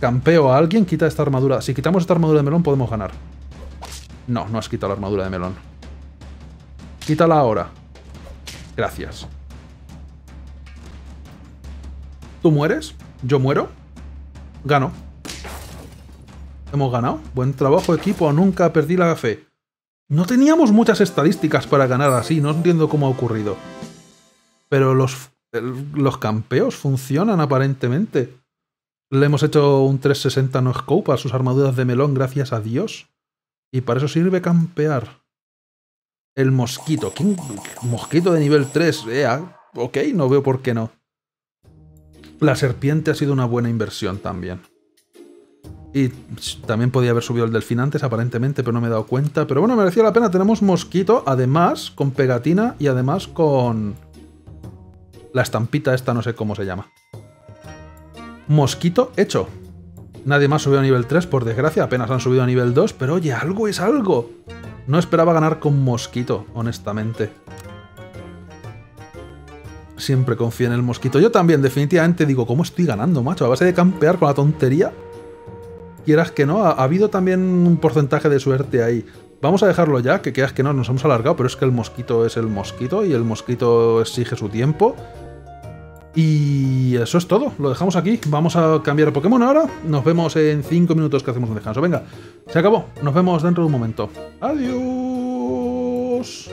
Campeo a alguien, quita esta armadura. Si quitamos esta armadura de melón podemos ganar. No, no has quitado la armadura de melón. Quítala ahora. Gracias. Tú mueres, yo muero. Gano. Hemos ganado. Buen trabajo, equipo. Nunca perdí la fe. No teníamos muchas estadísticas para ganar así, no entiendo cómo ha ocurrido. Pero los, campeos funcionan aparentemente. Le hemos hecho un 360 no scope a sus armaduras de melón, gracias a Dios. Y para eso sirve campear. El mosquito. ¿Quién? Mosquito de nivel 3. vea, eh, ah, ok, no veo por qué no. La serpiente ha sido una buena inversión también. Y también podía haber subido el delfín antes, aparentemente, pero no me he dado cuenta. Pero bueno, mereció la pena. Tenemos mosquito, además, con pegatina y además con... La estampita esta, no sé cómo se llama. Mosquito hecho. Nadie más subió a nivel 3, por desgracia. Apenas han subido a nivel 2, pero oye, algo es algo. No esperaba ganar con mosquito, honestamente. Siempre confío en el mosquito. Yo también, definitivamente, digo, ¿cómo estoy ganando, macho? ¿A base de campear con la tontería? quieras que no, ha, habido también un porcentaje de suerte ahí. Vamos a dejarlo ya, que quieras que no, nos hemos alargado, pero es que el mosquito es el mosquito y el mosquito exige su tiempo. Y eso es todo, lo dejamos aquí. Vamos a cambiar Pokémon ahora. Nos vemos en 5 minutos que hacemos un descanso. Venga, se acabó. Nos vemos dentro de un momento. Adiós.